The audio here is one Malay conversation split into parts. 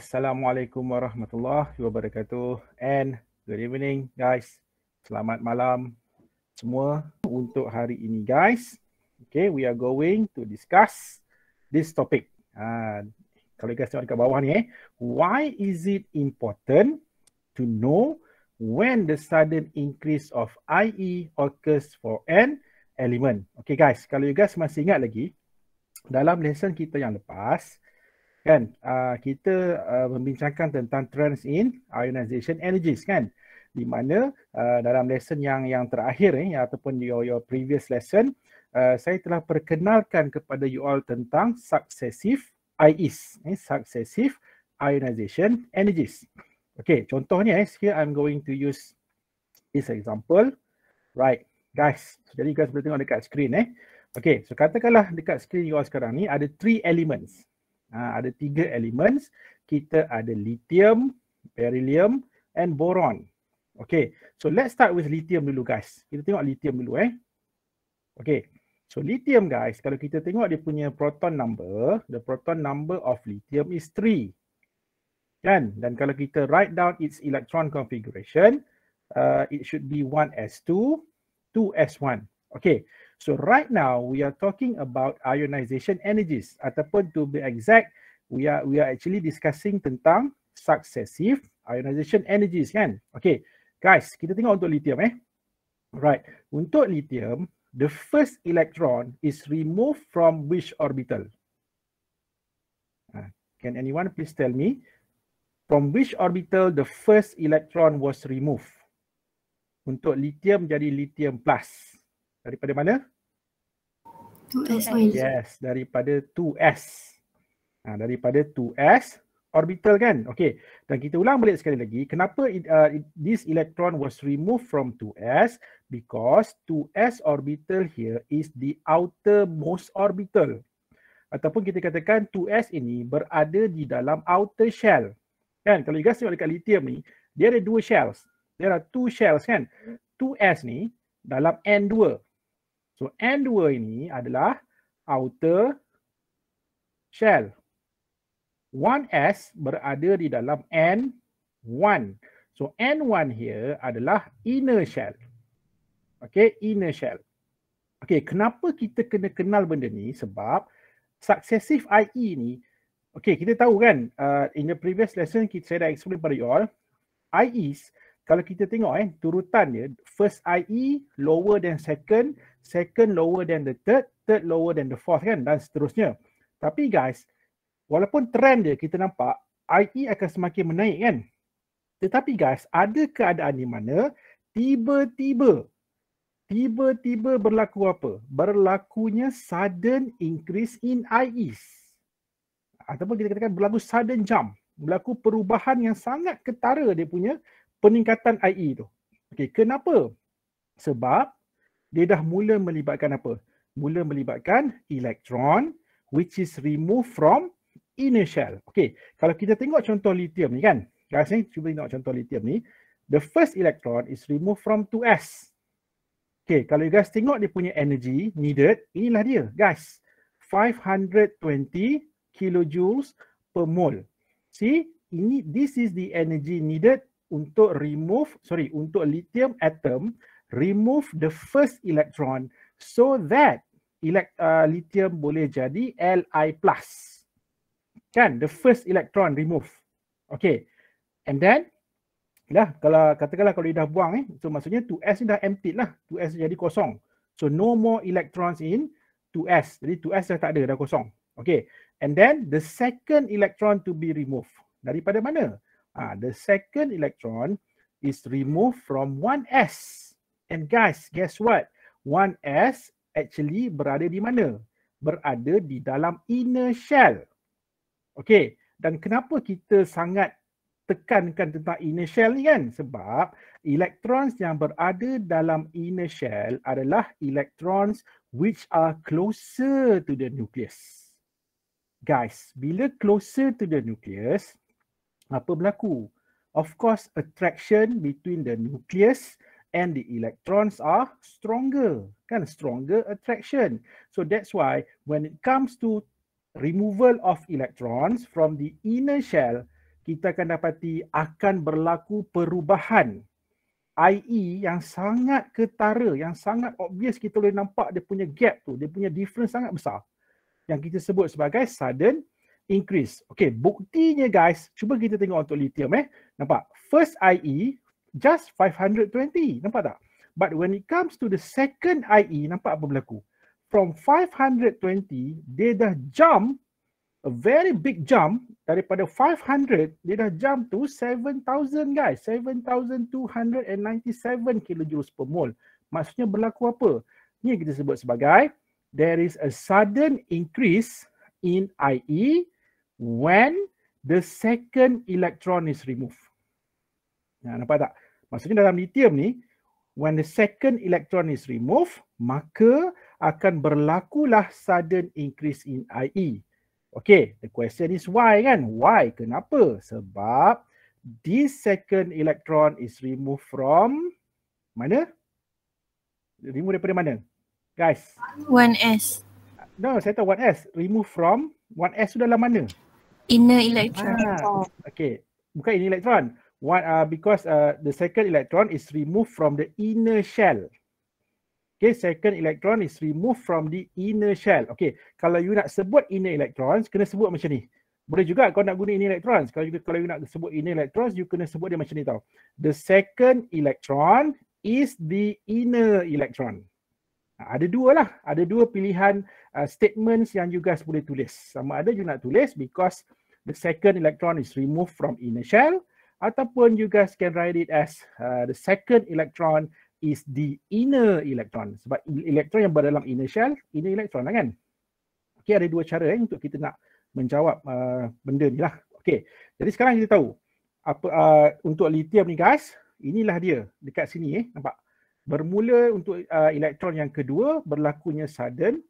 Assalamualaikum warahmatullahi wabarakatuh and good evening guys. Selamat malam semua untuk hari ini guys. Okay, we are going to discuss this topic. Uh, kalau you guys tengok dekat bawah ni eh. Why is it important to know when the sudden increase of IE occurs for an element? Okay guys, kalau you guys masih ingat lagi, dalam lesson kita yang lepas, kan uh, kita uh, membincangkan tentang trends in ionization energies kan di mana uh, dalam lesson yang yang terakhir ni eh, ataupun your, your previous lesson uh, saya telah perkenalkan kepada you all tentang successive IEs eh, successive ionization energies okey contohnya eh, here i'm going to use this example right guys so, jadi guys boleh tengok dekat screen eh okey so katakanlah dekat screen you all sekarang ni ada three elements Ha, ada tiga elemen. Kita ada lithium, beryllium and boron. Okay, so let's start with lithium dulu guys. Kita tengok lithium dulu eh. Okay, so lithium guys, kalau kita tengok dia punya proton number, the proton number of lithium is 3. Kan? Dan kalau kita write down its electron configuration, uh, it should be 1s2, 2s1. Okay, So right now we are talking about ionization energies ataupun to be exact we are we are actually discussing tentang successive ionization energies kan. Okay guys kita tengok untuk lithium eh. Right untuk lithium the first electron is removed from which orbital? Ah, can anyone please tell me from which orbital the first electron was removed? Untuk lithium jadi lithium plus. Daripada mana? 2s orbital. Yes, daripada 2s. Ha, daripada 2s orbital kan? Okay, dan kita ulang balik sekali lagi. Kenapa it, uh, it, this electron was removed from 2s? Because 2s orbital here is the outermost orbital. Ataupun kita katakan 2s ini berada di dalam outer shell. Kan? Kalau you guys tengok dekat lithium ni, dia ada dua shells. There are two shells kan? 2s ni dalam N2. So N2 ini adalah outer shell. 1S berada di dalam N1. So N1 here adalah inner shell. Okay, inner shell. Okay, kenapa kita kena kenal benda ni? Sebab successive IE ni, okay, kita tahu kan, uh, in the previous lesson, kita saya dah explain pada you all, IEs, kalau kita tengok eh, turutan dia, first IE, lower than second, second lower than the third, third lower than the fourth kan dan seterusnya. Tapi guys, walaupun trend dia kita nampak IE akan semakin menaik kan. Tetapi guys, ada keadaan di mana tiba-tiba tiba-tiba berlaku apa? Berlakunya sudden increase in IE, Ataupun kita katakan berlaku sudden jump, berlaku perubahan yang sangat ketara dia punya peningkatan IE tu. Okey, kenapa? Sebab dia dah mula melibatkan apa? Mula melibatkan elektron which is removed from inner shell. Okay, kalau kita tengok contoh lithium ni kan. Guys ni, eh, cuba tengok contoh lithium ni. The first electron is removed from 2s. Okay, kalau you guys tengok dia punya energy needed, inilah dia guys. 520 kilojoules per mole. See, ini this is the energy needed untuk remove, sorry, untuk lithium atom remove the first electron so that elect, uh, lithium boleh jadi Li plus. Kan? The first electron remove. Okay. And then, dah, kalau katakanlah kalau dia dah buang, eh, so maksudnya 2s ni dah empty lah. 2s jadi kosong. So no more electrons in 2s. Jadi 2s dah tak ada, dah kosong. Okay. And then the second electron to be removed. Daripada mana? Ah, the second electron is removed from 1s. And guys, guess what? 1S actually berada di mana? Berada di dalam inner shell. Okay, dan kenapa kita sangat tekankan tentang inner shell ni kan? Sebab elektron yang berada dalam inner shell adalah elektron which are closer to the nucleus. Guys, bila closer to the nucleus, apa berlaku? Of course, attraction between the nucleus and the electrons are stronger kan stronger attraction so that's why when it comes to removal of electrons from the inner shell kita akan dapati akan berlaku perubahan IE yang sangat ketara, yang sangat obvious kita boleh nampak dia punya gap tu, dia punya difference sangat besar. Yang kita sebut sebagai sudden increase. Okay, buktinya guys, cuba kita tengok untuk lithium eh. Nampak? First IE, just 520. Nampak tak? But when it comes to the second IE, nampak apa berlaku? From 520, dia dah jump, a very big jump, daripada 500, dia dah jump to 7,000 guys. 7,297 kilojoules per mole. Maksudnya berlaku apa? Ini kita sebut sebagai, there is a sudden increase in IE when the second electron is removed. Ya, nampak tak? Maksudnya dalam lithium ni, when the second electron is removed, maka akan berlakulah sudden increase in IE. Okay, the question is why kan? Why? Kenapa? Sebab this second electron is removed from mana? Remove daripada mana? Guys. 1S. No, saya tahu 1S. Remove from 1S tu dalam mana? Inner electron. Ah, okay, bukan inner electron. What uh, because uh, the second electron is removed from the inner shell. Okay, second electron is removed from the inner shell. Okay, kalau you nak sebut inner electrons, kena sebut macam ni. Boleh juga kau nak guna inner electrons. Kalau you, kalau you nak sebut inner electrons, you kena sebut dia macam ni tau. The second electron is the inner electron. Ada dua lah. Ada dua pilihan uh, statements yang you guys boleh tulis. Sama ada you nak tulis because the second electron is removed from inner shell ataupun you guys can write it as uh, the second electron is the inner electron sebab elektron yang berada dalam inner shell inner electron lah kan Okay, ada dua cara eh, untuk kita nak menjawab uh, benda ni lah Okay, jadi sekarang kita tahu apa uh, untuk lithium ni guys inilah dia dekat sini eh nampak bermula untuk uh, elektron yang kedua berlakunya sudden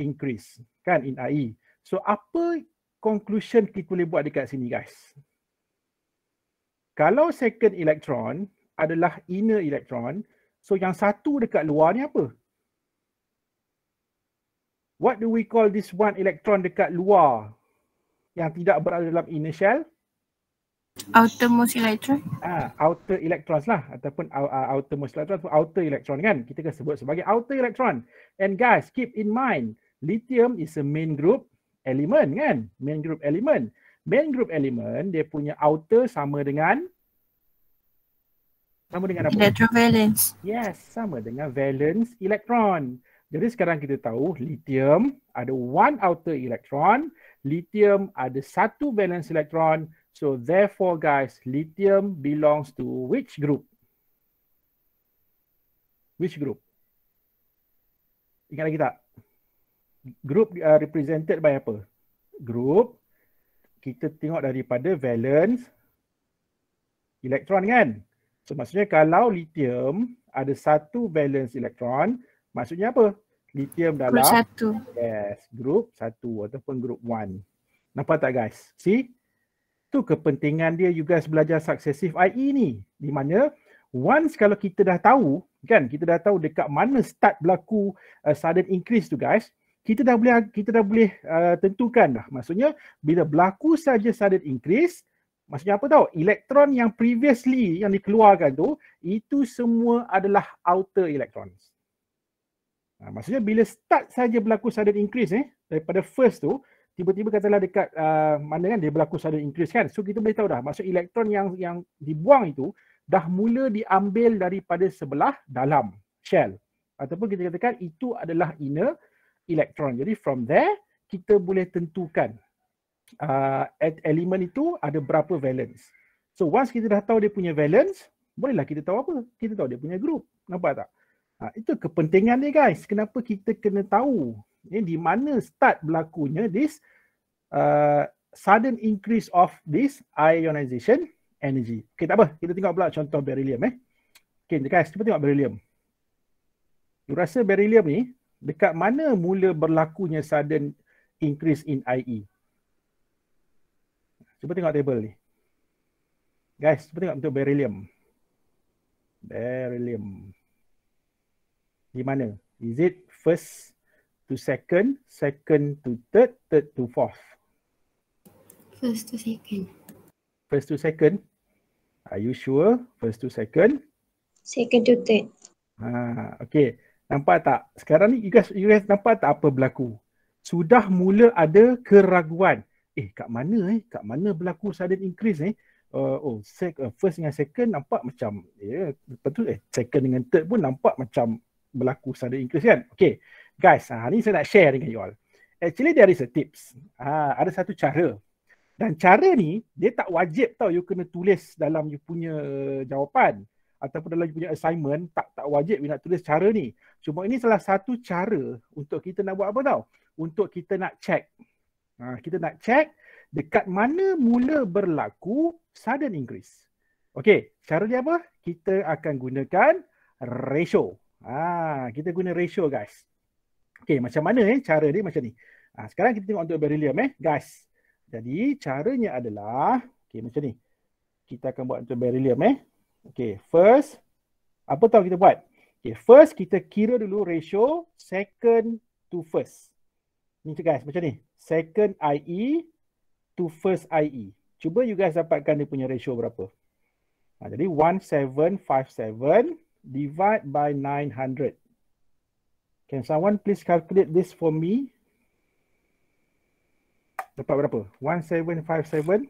increase kan in ie so apa conclusion kita boleh buat dekat sini guys kalau second electron adalah inner electron, so yang satu dekat luar ni apa? What do we call this one electron dekat luar yang tidak berada dalam inner shell? Outermost electron. Ah, outer electrons lah ataupun uh, outermost electron atau outer electron kan. Kita kan sebut sebagai outer electron. And guys, keep in mind, lithium is a main group element kan? Main group element main group element dia punya outer sama dengan sama dengan apa? Electrovalence. Yes, sama dengan valence electron. Jadi sekarang kita tahu lithium ada one outer electron, lithium ada satu valence electron. So therefore guys, lithium belongs to which group? Which group? Ingat lagi tak? Group uh, represented by apa? Group kita tengok daripada valence elektron kan. So maksudnya kalau lithium ada satu valence elektron, maksudnya apa? Lithium dalam group satu. Yes, group satu ataupun group one. Nampak tak guys? See? Itu kepentingan dia you guys belajar successive IE ni. Di mana once kalau kita dah tahu kan, kita dah tahu dekat mana start berlaku uh, sudden increase tu guys kita dah boleh kita dah boleh uh, tentukan dah maksudnya bila berlaku saja sudden increase maksudnya apa tahu elektron yang previously yang dikeluarkan tu itu semua adalah outer electrons uh, maksudnya bila start saja berlaku sudden increase eh daripada first tu tiba-tiba katalah dekat uh, mana kan dia berlaku sudden increase kan so kita boleh tahu dah maksud elektron yang yang dibuang itu dah mula diambil daripada sebelah dalam shell ataupun kita katakan itu adalah inner elektron. Jadi from there kita boleh tentukan uh, elemen itu ada berapa valence. So once kita dah tahu dia punya valence, bolehlah kita tahu apa? Kita tahu dia punya group. Nampak tak? Ha, itu kepentingan dia guys. Kenapa kita kena tahu eh, di mana start berlakunya this uh, sudden increase of this ionization energy. Okay tak apa. Kita tengok pula contoh beryllium eh. Okay guys, cuba tengok beryllium. You rasa beryllium ni dekat mana mula berlakunya sudden increase in IE. Cuba tengok table ni. Guys, cuba tengok untuk beryllium. Beryllium. Di mana? Is it first to second, second to third, third to fourth? First to second. First to second? Are you sure? First to second? Second to third. Ah, okay. Nampak tak? Sekarang ni you guys, you guys nampak tak apa berlaku? Sudah mula ada keraguan. Eh kat mana eh? Kat mana berlaku sudden increase eh? Uh, oh sec, uh, first dengan second nampak macam ya yeah, lepas tu eh second dengan third pun nampak macam berlaku sudden increase kan? Okay guys uh, ni saya nak share dengan you all. Actually there is a tips. Uh, ada satu cara dan cara ni dia tak wajib tau you kena tulis dalam you punya jawapan ataupun dalam punya assignment tak tak wajib we nak tulis cara ni. Cuma ini salah satu cara untuk kita nak buat apa tau? Untuk kita nak check. Ha, kita nak check dekat mana mula berlaku sudden increase. Okey, cara dia apa? Kita akan gunakan ratio. Ha, kita guna ratio guys. Okey, macam mana eh cara dia macam ni. Ha, sekarang kita tengok untuk beryllium eh guys. Jadi caranya adalah okey macam ni. Kita akan buat untuk beryllium eh. Okay, first, apa tahu kita buat? Okay, first kita kira dulu ratio second to first. Ni guys, macam ni. Second IE to first IE. Cuba you guys dapatkan dia punya ratio berapa. Ha, jadi 1757 divide by 900. Can someone please calculate this for me? Dapat berapa? 1757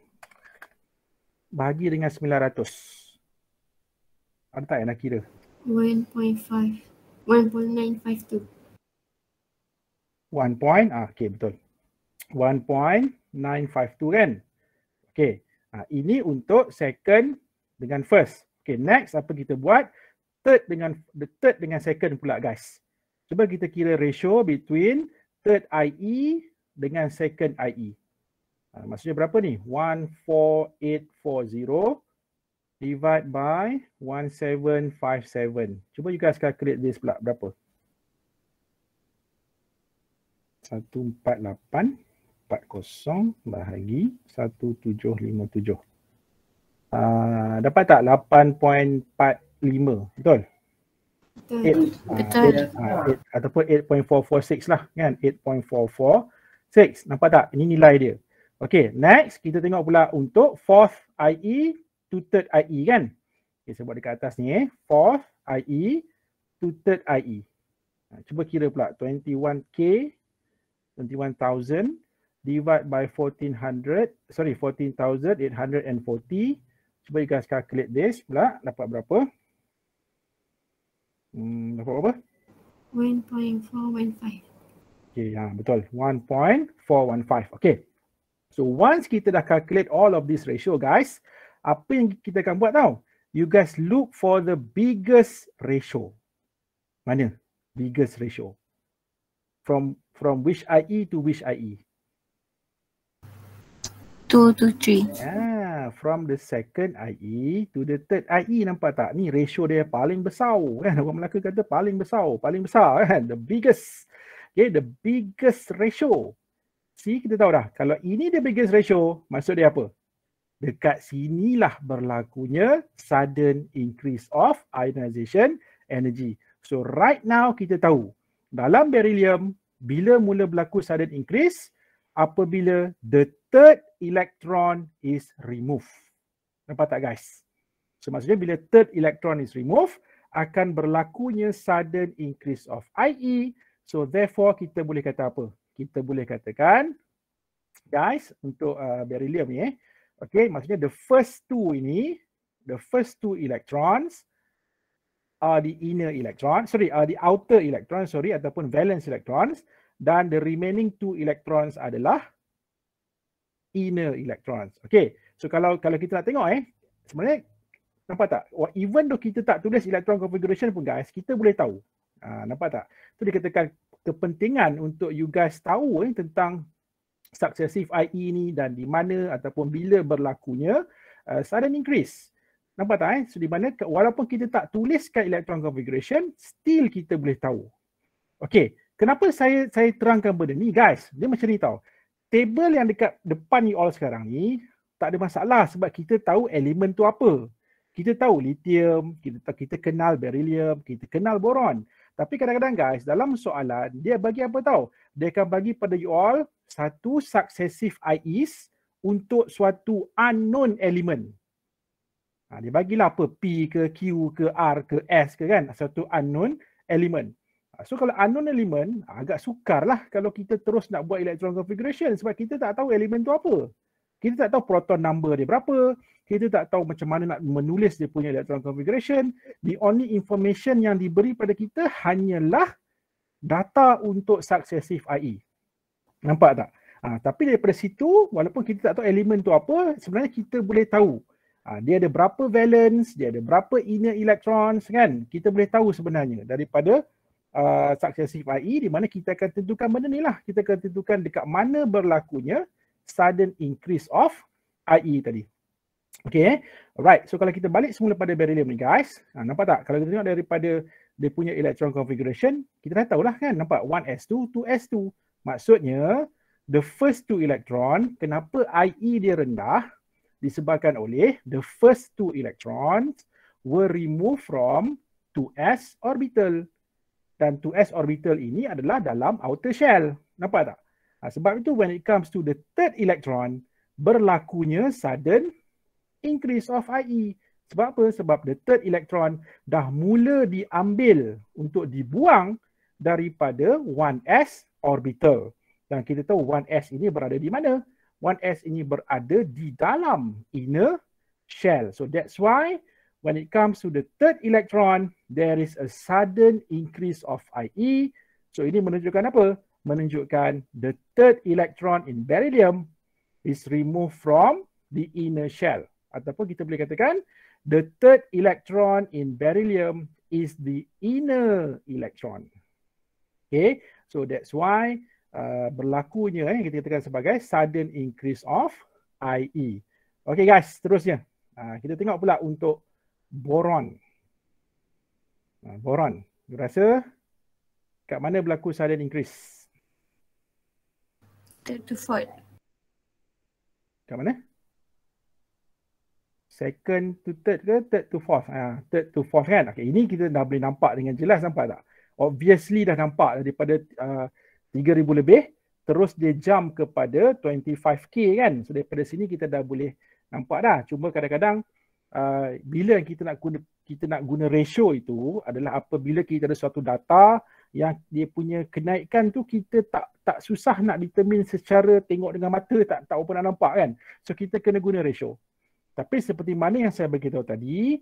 bahagi dengan 900. Ada tak yang lah nak kira? 1.5 1.952 point, ah, okay betul 1.952 kan? Okay, ah, ini untuk second dengan first Okay, next apa kita buat? Third dengan the third dengan second pula guys Cuba kita kira ratio between third IE dengan second IE ah, Maksudnya berapa ni? 14840 divide by 1757. Cuba you guys calculate this pula berapa? 14840 bahagi 1757. Uh, ah, dapat tak 8.45 betul? Betul. 8, betul. Uh, ah, 8, ah, ataupun 8.446 lah kan? 8.446. Nampak tak? Ini nilai dia. Okay, next kita tengok pula untuk fourth IE two third IE kan. Okay, saya buat dekat atas ni eh. Fourth IE, two third IE. Ha, cuba kira pula 21K, 21,000 divide by 1,400, sorry 14,840. Cuba you guys calculate this pula, dapat berapa? Hmm, dapat berapa? 1.415. Okay, ya betul. 1.415. Okay. So once kita dah calculate all of this ratio guys, apa yang kita akan buat tau you guys look for the biggest ratio mana biggest ratio from from which IE to which IE 2 to 3 yeah, from the second IE to the third IE nampak tak ni ratio dia paling besar kan orang Melaka kata paling besar paling besar kan the biggest okay the biggest ratio see kita tahu dah kalau ini the biggest ratio maksud dia apa dekat sinilah berlakunya sudden increase of ionization energy. So right now kita tahu dalam beryllium bila mula berlaku sudden increase apabila the third electron is removed. Nampak tak guys? So maksudnya bila third electron is removed akan berlakunya sudden increase of IE. So therefore kita boleh kata apa? Kita boleh katakan guys untuk uh, beryllium ni eh. Okay, maksudnya the first two ini, the first two electrons are the inner electron, sorry, are the outer electron, sorry, ataupun valence electrons dan the remaining two electrons adalah inner electrons. Okay, so kalau kalau kita nak tengok eh, sebenarnya nampak tak? even though kita tak tulis electron configuration pun guys, kita boleh tahu. Ha, nampak tak? Itu dikatakan kepentingan untuk you guys tahu eh, tentang successive IE ni dan di mana ataupun bila berlakunya uh, sudden increase. Nampak tak eh? So di mana walaupun kita tak tuliskan electron configuration, still kita boleh tahu. Okay, kenapa saya saya terangkan benda ni guys? Dia macam ni tau. Table yang dekat depan ni all sekarang ni, tak ada masalah sebab kita tahu elemen tu apa. Kita tahu lithium, kita kita kenal beryllium, kita kenal boron. Tapi kadang-kadang guys, dalam soalan, dia bagi apa tahu? Dia akan bagi pada you all satu successive IEs untuk suatu unknown element. Ha, dia bagilah apa? P ke Q ke R ke S ke kan? Satu unknown element. Ha, so kalau unknown element, agak sukar lah kalau kita terus nak buat electron configuration sebab kita tak tahu element tu apa. Kita tak tahu proton number dia berapa. Kita tak tahu macam mana nak menulis dia punya electron configuration. The only information yang diberi pada kita hanyalah data untuk successive IE. Nampak tak? Ha, tapi daripada situ, walaupun kita tak tahu elemen tu apa, sebenarnya kita boleh tahu. Ha, dia ada berapa valence, dia ada berapa inner electrons kan? Kita boleh tahu sebenarnya daripada uh, successive IE di mana kita akan tentukan benda ni lah. Kita akan tentukan dekat mana berlakunya sudden increase of IE tadi. Okay. Eh? Alright. So kalau kita balik semula pada beryllium ni guys. Ha, nampak tak? Kalau kita tengok daripada dia punya electron configuration, kita dah tahulah kan. Nampak 1s2, 2s2. Maksudnya, the first two electron, kenapa IE dia rendah? Disebabkan oleh the first two electrons were removed from 2s orbital. Dan 2s orbital ini adalah dalam outer shell. Nampak tak? Ha, sebab itu when it comes to the third electron, berlakunya sudden increase of IE. Sebab apa? Sebab the third electron dah mula diambil untuk dibuang daripada 1s orbital. Dan kita tahu 1s ini berada di mana? 1s ini berada di dalam inner shell. So that's why when it comes to the third electron, there is a sudden increase of IE. So ini menunjukkan apa? menunjukkan the third electron in beryllium is removed from the inner shell. Ataupun kita boleh katakan the third electron in beryllium is the inner electron. Okay, so that's why uh, berlakunya eh, kita katakan sebagai sudden increase of IE. Okay guys, seterusnya. Uh, kita tengok pula untuk boron. Uh, boron, you rasa kat mana berlaku sudden increase? Sektor default. Kat mana? Second to third ke third to fourth? Ha, third to fourth kan? Okay, ini kita dah boleh nampak dengan jelas nampak tak? Obviously dah nampak daripada uh, ah, 3,000 lebih terus dia jump kepada 25k kan? So daripada sini kita dah boleh nampak dah. Cuma kadang-kadang uh, bila kita nak guna kita nak guna ratio itu adalah apabila kita ada suatu data yang dia punya kenaikan tu kita tak tak susah nak determine secara tengok dengan mata tak tak pernah nampak kan so kita kena guna ratio tapi seperti mana yang saya beritahu tadi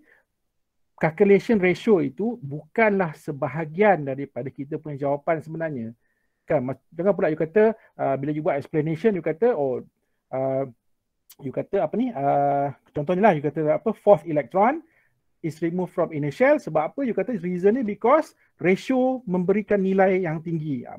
calculation ratio itu bukanlah sebahagian daripada kita punya jawapan sebenarnya kan dengan pula you kata uh, bila you buat explanation you kata oh uh, you kata apa ni uh, contohnya lah you kata apa fourth electron is removed from inner shell sebab apa you kata reason ni because ratio memberikan nilai yang tinggi ah,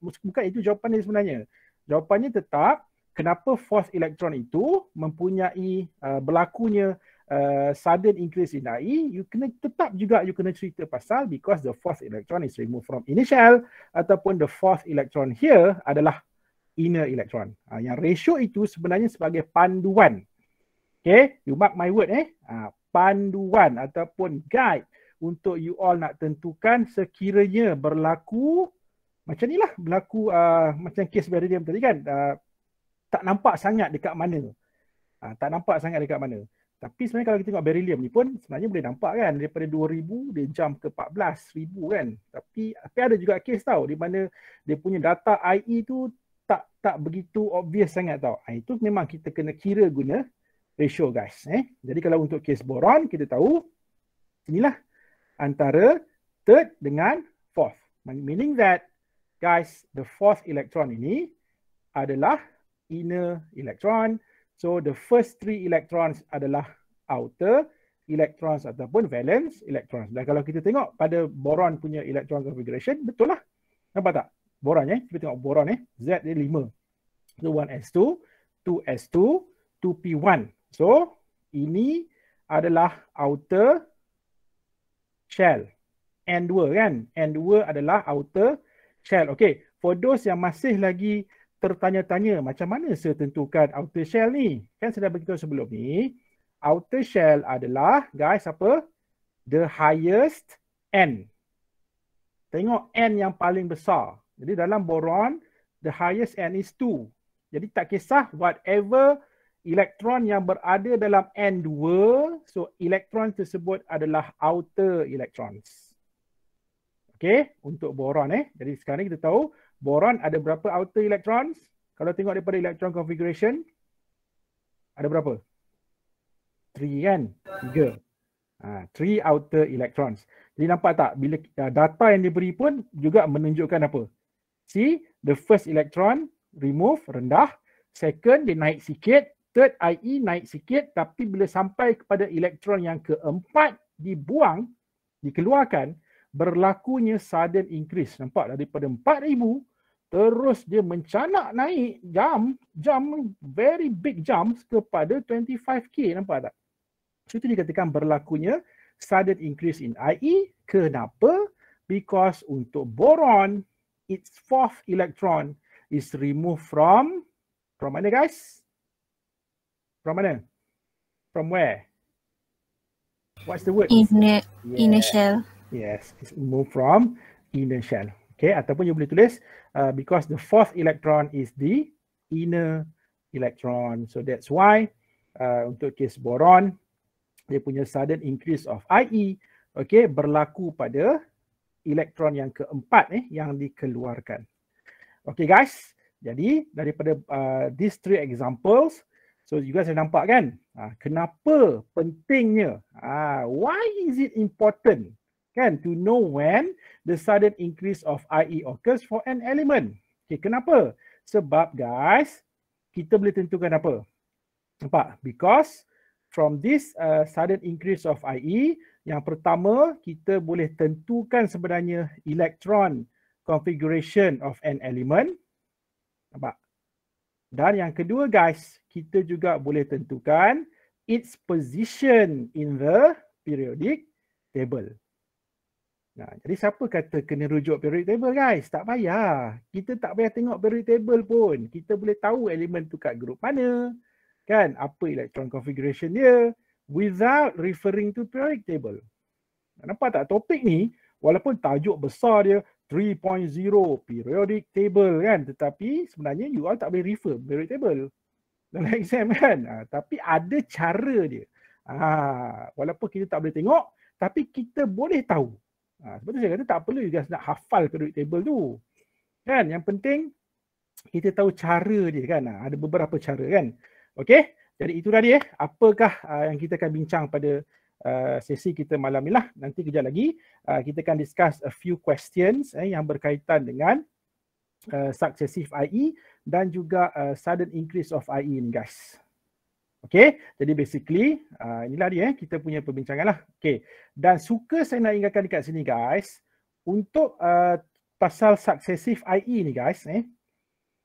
bukan itu jawapan dia sebenarnya jawapannya tetap kenapa force electron itu mempunyai uh, berlakunya uh, sudden increase in I you kena tetap juga you kena cerita pasal because the force electron is removed from inner shell ataupun the force electron here adalah inner electron uh, yang ratio itu sebenarnya sebagai panduan okay you mark my word eh uh, panduan ataupun guide untuk you all nak tentukan sekiranya berlaku macam inilah berlaku uh, macam kes beryllium tadi kan uh, tak nampak sangat dekat mana uh, tak nampak sangat dekat mana tapi sebenarnya kalau kita tengok beryllium ni pun sebenarnya boleh nampak kan daripada 2000 dia jump ke 14000 kan tapi tapi ada juga kes tau di mana dia punya data IE tu tak tak begitu obvious sangat tau. Ha, itu memang kita kena kira guna ratio guys, Eh? Jadi kalau untuk kes boron, kita tahu inilah antara third dengan fourth. Meaning that guys, the fourth electron ini adalah inner electron. So the first three electrons adalah outer electrons ataupun valence electrons. Dan kalau kita tengok pada boron punya electron configuration, betul lah. Nampak tak? Boron eh. Kita tengok boron eh. Z dia 5. So 1s2, 2s2, 2p1. So, ini adalah outer shell. N2 kan? N2 adalah outer shell. Okay, for those yang masih lagi tertanya-tanya macam mana saya tentukan outer shell ni? Kan saya dah beritahu sebelum ni. Outer shell adalah, guys, apa? The highest N. Tengok N yang paling besar. Jadi dalam boron, the highest N is 2. Jadi tak kisah whatever elektron yang berada dalam N2, so elektron tersebut adalah outer electrons. Okay, untuk boron eh. Jadi sekarang ni kita tahu boron ada berapa outer electrons? Kalau tengok daripada electron configuration, ada berapa? 3 kan? 3. Ha, 3 outer electrons. Jadi nampak tak bila uh, data yang diberi pun juga menunjukkan apa? See, the first electron remove rendah. Second dia naik sikit third IE naik sikit tapi bila sampai kepada elektron yang keempat dibuang, dikeluarkan, berlakunya sudden increase. Nampak daripada 4,000 terus dia mencanak naik jump, jump, very big jump kepada 25K. Nampak tak? So itu dikatakan berlakunya sudden increase in IE. Kenapa? Because untuk boron, its fourth electron is removed from from mana guys? From mana? From where? What's the word? In a, yeah. in a shell. Yes, it's move from inner shell. Okay, ataupun you boleh tulis uh, because the fourth electron is the inner electron. So that's why uh, untuk kes boron, dia punya sudden increase of IE okay, berlaku pada elektron yang keempat eh, yang dikeluarkan. Okay guys, jadi daripada uh, these three examples, uh, So you guys have nampak kan? Ah, kenapa pentingnya? Ah, why is it important? Kan? To know when the sudden increase of IE occurs for an element. Okay, kenapa? Sebab guys, kita boleh tentukan apa? Nampak? Because from this uh, sudden increase of IE, yang pertama kita boleh tentukan sebenarnya electron configuration of an element. Nampak? Dan yang kedua guys, kita juga boleh tentukan its position in the periodic table. Nah, jadi siapa kata kena rujuk periodic table guys? Tak payah. Kita tak payah tengok periodic table pun. Kita boleh tahu elemen tu kat grup mana. Kan? Apa electron configuration dia without referring to periodic table. Nampak tak topik ni walaupun tajuk besar dia 3.0 periodic table kan tetapi sebenarnya you all tak boleh refer periodic table dalam exam kan ha, tapi ada cara dia ha, walaupun kita tak boleh tengok tapi kita boleh tahu ha, sebab tu saya kata tak perlu you guys nak hafal periodic table tu kan yang penting kita tahu cara dia kan ha, ada beberapa cara kan okey jadi itulah eh. dia apakah uh, yang kita akan bincang pada Eh, sesi kita malam ni lah. Nanti kejap lagi uh, kita akan discuss a few questions eh, yang berkaitan dengan uh, successive IE dan juga uh, sudden increase of IE ni guys. Okay, jadi basically uh, inilah dia eh, kita punya perbincangan lah. Okay, dan suka saya nak ingatkan dekat sini guys untuk uh, pasal successive IE ni guys eh.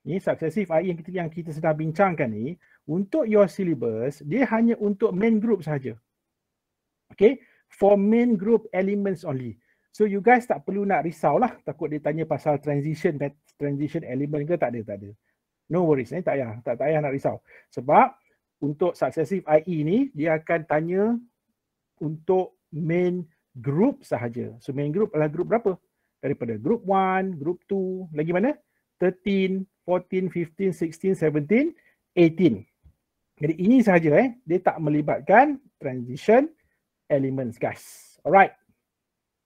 Ni successive IE yang kita, yang kita sedang bincangkan ni untuk your syllabus dia hanya untuk main group saja. Okay, for main group elements only. So you guys tak perlu nak risau lah. Takut dia tanya pasal transition that transition element ke tak ada, tak ada. No worries, eh? tak payah, tak, tak payah nak risau. Sebab untuk successive IE ni, dia akan tanya untuk main group sahaja. So main group adalah group berapa? Daripada group 1, group 2, lagi mana? 13, 14, 15, 16, 17, 18. Jadi ini sahaja eh. Dia tak melibatkan transition, elements guys. Alright.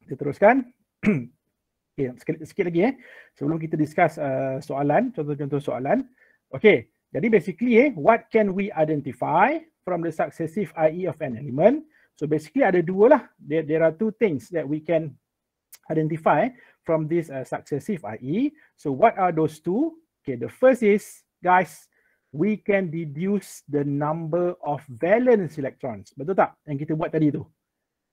Kita teruskan. okay, ya, sikit, sikit lagi eh. Sebelum kita discuss uh, soalan, contoh-contoh soalan. Okay, jadi basically eh, what can we identify from the successive IE of an element? So basically ada dua lah. There, there are two things that we can identify from this uh, successive IE. So what are those two? Okay, the first is, guys, we can deduce the number of valence electrons. Betul tak yang kita buat tadi tu?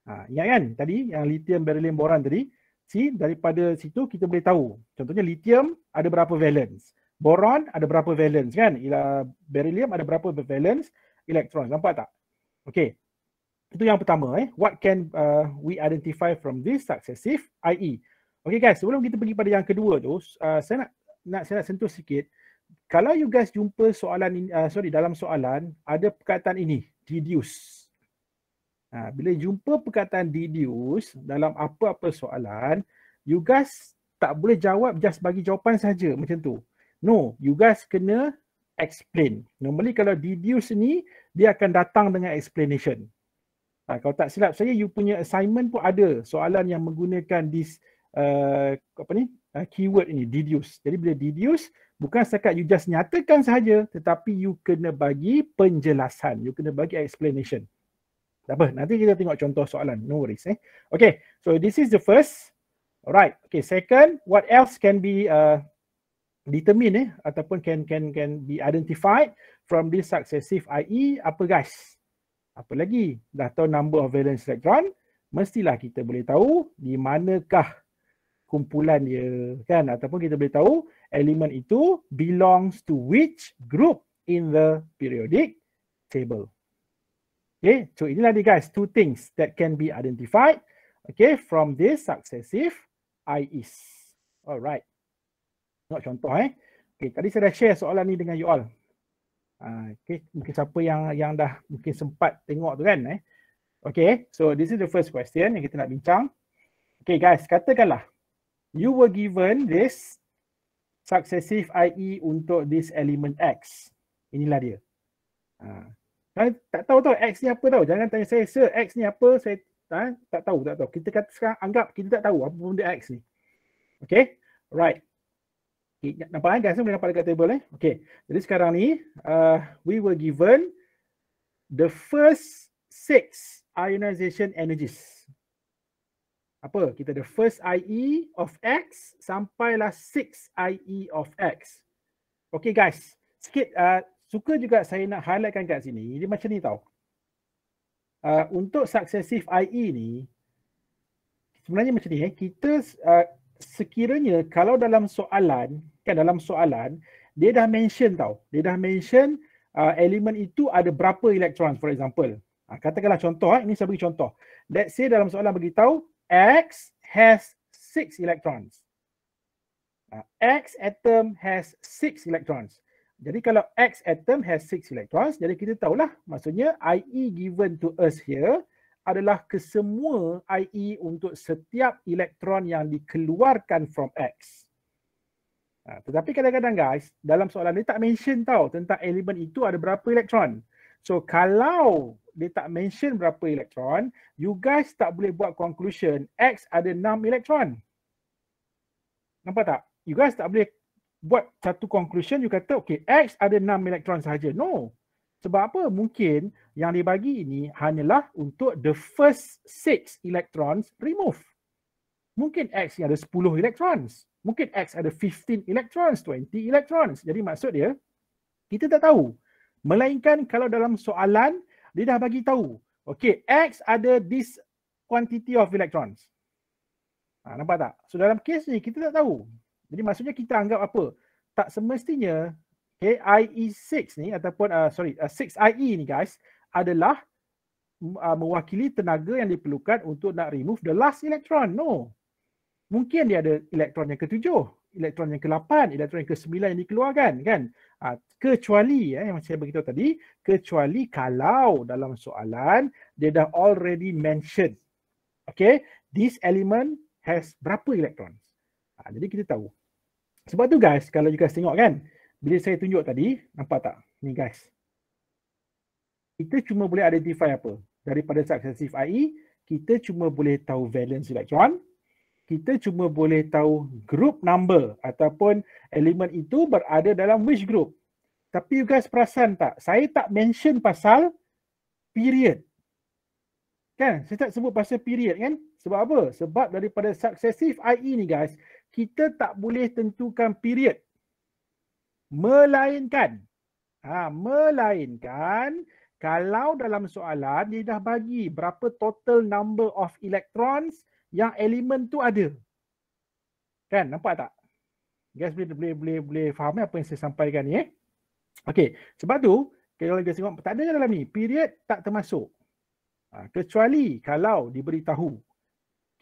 Ha, ingat kan tadi yang lithium, beryllium, boron tadi. Si daripada situ kita boleh tahu. Contohnya lithium ada berapa valence. Boron ada berapa valence kan. Ila beryllium ada berapa valence elektron. Nampak tak? Okay. Itu yang pertama eh. What can uh, we identify from this successive IE? Okay guys, sebelum kita pergi pada yang kedua tu, uh, saya nak nak saya nak sentuh sikit. Kalau you guys jumpa soalan ini, uh, sorry dalam soalan ada perkataan ini, deduce. Ha, bila jumpa perkataan deduce dalam apa-apa soalan, you guys tak boleh jawab just bagi jawapan saja macam tu. No, you guys kena explain. Normally kalau deduce ni, dia akan datang dengan explanation. Ha, kalau tak silap saya, you punya assignment pun ada soalan yang menggunakan this uh, apa ni? Uh, keyword ini, deduce. Jadi bila deduce, bukan setakat you just nyatakan saja, tetapi you kena bagi penjelasan. You kena bagi explanation. Tak apa, nanti kita tengok contoh soalan. No worries eh. Okay, so this is the first. Alright, okay second, what else can be uh, determined eh? ataupun can can can be identified from this successive IE, apa guys? Apa lagi? Dah tahu number of valence electron, mestilah kita boleh tahu di manakah kumpulan dia kan ataupun kita boleh tahu elemen itu belongs to which group in the periodic table. Okay, so ini tadi guys, two things that can be identified. Okay, from this successive IEs. Alright. Tengok contoh eh. Okay, tadi saya dah share soalan ni dengan you all. Uh, okay, mungkin siapa yang yang dah mungkin sempat tengok tu kan eh. Okay, so this is the first question yang kita nak bincang. Okay guys, katakanlah you were given this successive IE untuk this element X. Inilah dia. Uh, Ha, tak tahu tau X ni apa tau. Jangan tanya saya, sir X ni apa, saya ha, tak tahu, tak tahu. Kita kata sekarang anggap kita tak tahu apa benda X ni. Okay, right. Okay, nampak kan guys, boleh nampak dekat table eh. Okay, jadi sekarang ni uh, we were given the first six ionization energies. Apa? Kita the first IE of X sampai sampailah six IE of X. Okay guys, sikit uh, suka juga saya nak highlightkan kat sini dia macam ni tau uh, untuk successive IE ni sebenarnya macam ni eh kita uh, sekiranya kalau dalam soalan kan dalam soalan dia dah mention tau dia dah mention uh, ah, elemen itu ada berapa elektron for example uh, katakanlah contoh eh ini saya bagi contoh let's say dalam soalan bagi tahu x has six electrons uh, x atom has six electrons jadi kalau X atom has 6 electrons, jadi kita tahulah maksudnya IE given to us here adalah kesemua IE untuk setiap elektron yang dikeluarkan from X. Ha, tetapi kadang-kadang guys, dalam soalan dia tak mention tau tentang elemen itu ada berapa elektron. So kalau dia tak mention berapa elektron, you guys tak boleh buat conclusion X ada 6 elektron. Nampak tak? You guys tak boleh buat satu conclusion you kata okay X ada 6 elektron saja. No. Sebab apa? Mungkin yang dia bagi ini hanyalah untuk the first 6 electrons remove. Mungkin X yang ada 10 electrons. Mungkin X ada 15 electrons, 20 electrons. Jadi maksud dia kita tak tahu. Melainkan kalau dalam soalan dia dah bagi tahu. Okay, X ada this quantity of electrons. Ha, nampak tak? So dalam kes ni kita tak tahu. Jadi maksudnya kita anggap apa? Tak semestinya okay, IE6 ni ataupun uh, sorry uh, 6IE ni guys adalah uh, mewakili tenaga yang diperlukan untuk nak remove the last electron. No. Mungkin dia ada elektron yang ketujuh, elektron yang kelapan, elektron yang kesembilan yang dikeluarkan kan. Uh, kecuali eh, yang saya beritahu tadi, kecuali kalau dalam soalan dia dah already mentioned. Okay, this element has berapa elektron? Uh, ah, jadi kita tahu sebab tu guys, kalau you guys tengok kan, bila saya tunjuk tadi, nampak tak? Ni guys. Kita cuma boleh identify apa? Daripada successive IE, kita cuma boleh tahu valence electron. Kita cuma boleh tahu group number ataupun elemen itu berada dalam which group. Tapi you guys perasan tak? Saya tak mention pasal period. Kan? Saya tak sebut pasal period kan? Sebab apa? Sebab daripada successive IE ni guys, kita tak boleh tentukan period melainkan ha melainkan kalau dalam soalan dia dah bagi berapa total number of electrons yang elemen tu ada kan nampak tak guys boleh boleh boleh, boleh faham eh apa yang saya sampaikan ni eh okey sebab tu kalau guys tengok tak ada dalam ni period tak termasuk ha, kecuali kalau diberitahu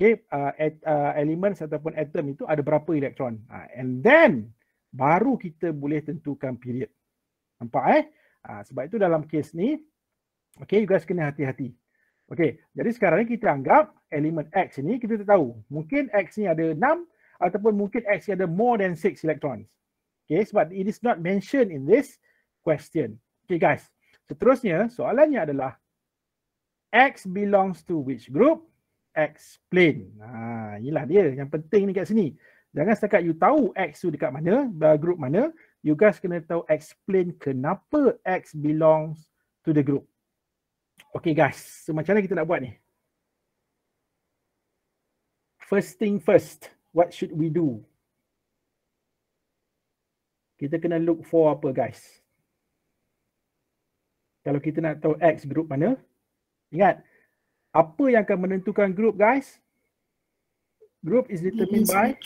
okay, uh, at, uh, elements ataupun atom itu ada berapa elektron. Uh, and then baru kita boleh tentukan period. Nampak eh? Uh, sebab itu dalam kes ni, okay you guys kena hati-hati. Okay, jadi sekarang ni kita anggap elemen X ni kita tahu. Mungkin X ni ada 6 ataupun mungkin X ni ada more than 6 electrons. Okay, sebab it is not mentioned in this question. Okay guys, seterusnya soalannya adalah X belongs to which group? explain. Ha, inilah dia yang penting kat sini. Jangan setakat you tahu X tu dekat mana, group mana, you guys kena tahu explain kenapa X belongs to the group. Okay guys, so macam mana kita nak buat ni? First thing first, what should we do? Kita kena look for apa guys? Kalau kita nak tahu X group mana, ingat, apa yang akan menentukan group guys? Group is determined by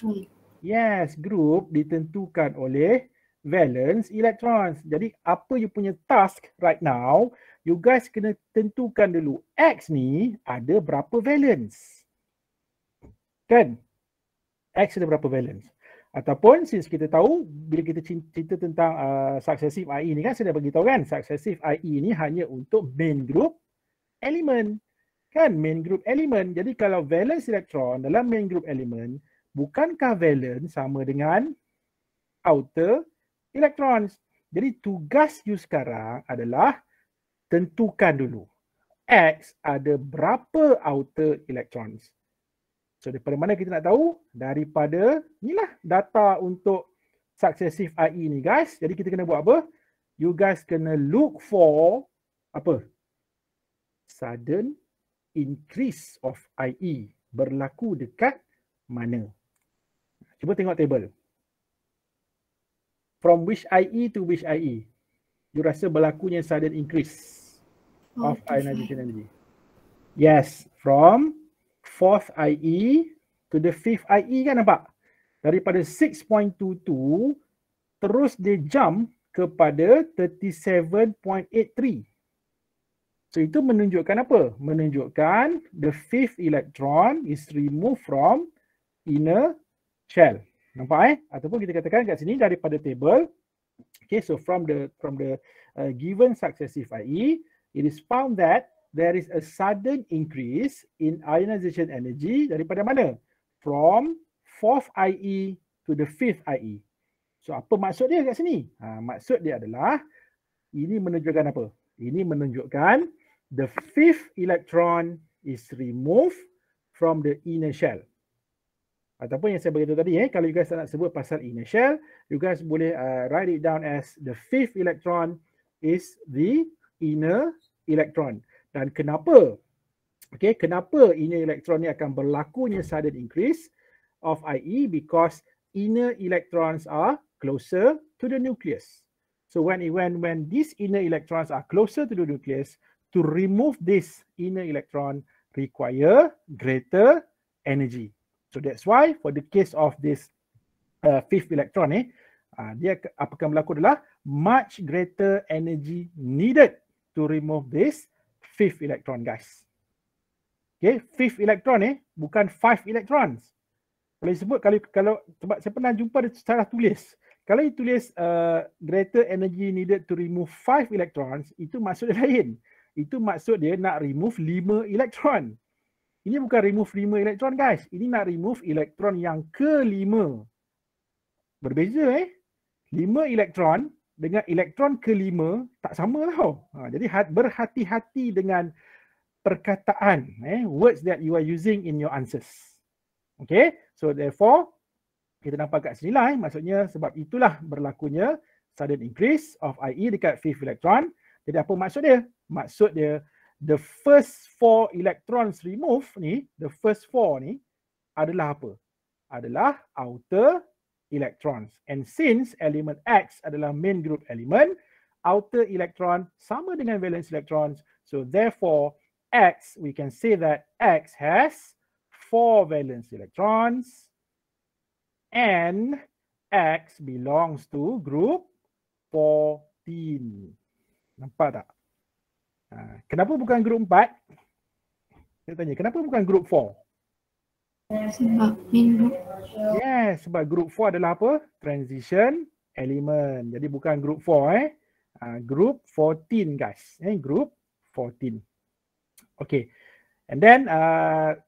Yes, group ditentukan oleh valence electrons. Jadi apa you punya task right now, you guys kena tentukan dulu X ni ada berapa valence. Kan? X ada berapa valence. Ataupun since kita tahu bila kita cerita tentang uh, successive IE ni kan saya dah bagi tahu kan successive IE ni hanya untuk main group element kan main group element. Jadi kalau valence electron dalam main group element, bukankah valence sama dengan outer electrons? Jadi tugas you sekarang adalah tentukan dulu. X ada berapa outer electrons? So daripada mana kita nak tahu? Daripada ni lah data untuk successive IE ni guys. Jadi kita kena buat apa? You guys kena look for apa? Sudden increase of IE berlaku dekat mana? Cuba tengok table. From which IE to which IE? You rasa berlakunya sudden increase oh, of okay. ionization energy? Yes, from fourth IE to the fifth IE kan nampak? Daripada 6.22 terus dia jump kepada 37.83. So itu menunjukkan apa? Menunjukkan the fifth electron is removed from inner shell. Nampak eh? Ataupun kita katakan kat sini daripada table. Okay, so from the from the uh, given successive IE, it is found that there is a sudden increase in ionization energy daripada mana? From fourth IE to the fifth IE. So apa maksud dia kat sini? Ha, maksud dia adalah ini menunjukkan apa? Ini menunjukkan the fifth electron is removed from the inner shell. Ataupun yang saya beritahu tadi, eh, kalau you guys nak sebut pasal inner shell, you guys boleh uh, write it down as the fifth electron is the inner electron. Dan kenapa? Okay, kenapa inner electron ni akan berlakunya sudden increase of IE? Because inner electrons are closer to the nucleus. So when when when these inner electrons are closer to the nucleus, to remove this inner electron require greater energy. So that's why for the case of this uh, fifth electron eh, uh, dia apa yang berlaku adalah much greater energy needed to remove this fifth electron guys. Okay, fifth electron eh, bukan five electrons. Boleh sebut kalau, kalau sebab saya pernah jumpa dia salah tulis. Kalau dia tulis uh, greater energy needed to remove five electrons, itu maksudnya lain. Itu maksud dia nak remove 5 elektron. Ini bukan remove 5 elektron guys. Ini nak remove elektron yang kelima. Berbeza eh. 5 elektron dengan elektron kelima tak sama tau. Ha, jadi berhati-hati dengan perkataan. Eh, words that you are using in your answers. Okay. So therefore kita nampak kat sini lah eh. Maksudnya sebab itulah berlakunya sudden increase of IE dekat fifth electron. Jadi apa maksud dia? Maksud dia the first four electrons remove ni, the first four ni adalah apa? Adalah outer electrons. And since element X adalah main group element, outer electron sama dengan valence electrons. So therefore X, we can say that X has four valence electrons and X belongs to group 14. Nampak tak? Ha, kenapa bukan group 4? Saya tanya, kenapa bukan group 4? Ya, sebab minggu. Yes, sebab group 4 adalah apa? Transition element. Jadi bukan group 4 eh. Ha, grup 14 guys. Eh, group 14. Okay. And then, uh,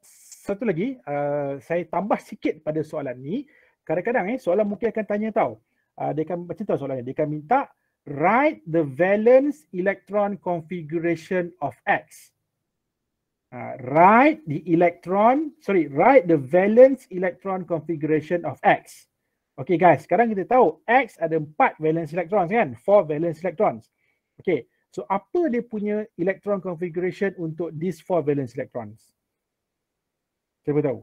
satu lagi, uh, saya tambah sikit pada soalan ni. Kadang-kadang eh, soalan mungkin akan tanya tau. Uh, dia akan, macam tau soalan ni. Dia akan minta, write the valence electron configuration of X. Uh, write the electron, sorry, write the valence electron configuration of X. Okay guys, sekarang kita tahu X ada empat valence electrons kan? Four valence electrons. Okay, so apa dia punya electron configuration untuk these four valence electrons? Siapa tahu?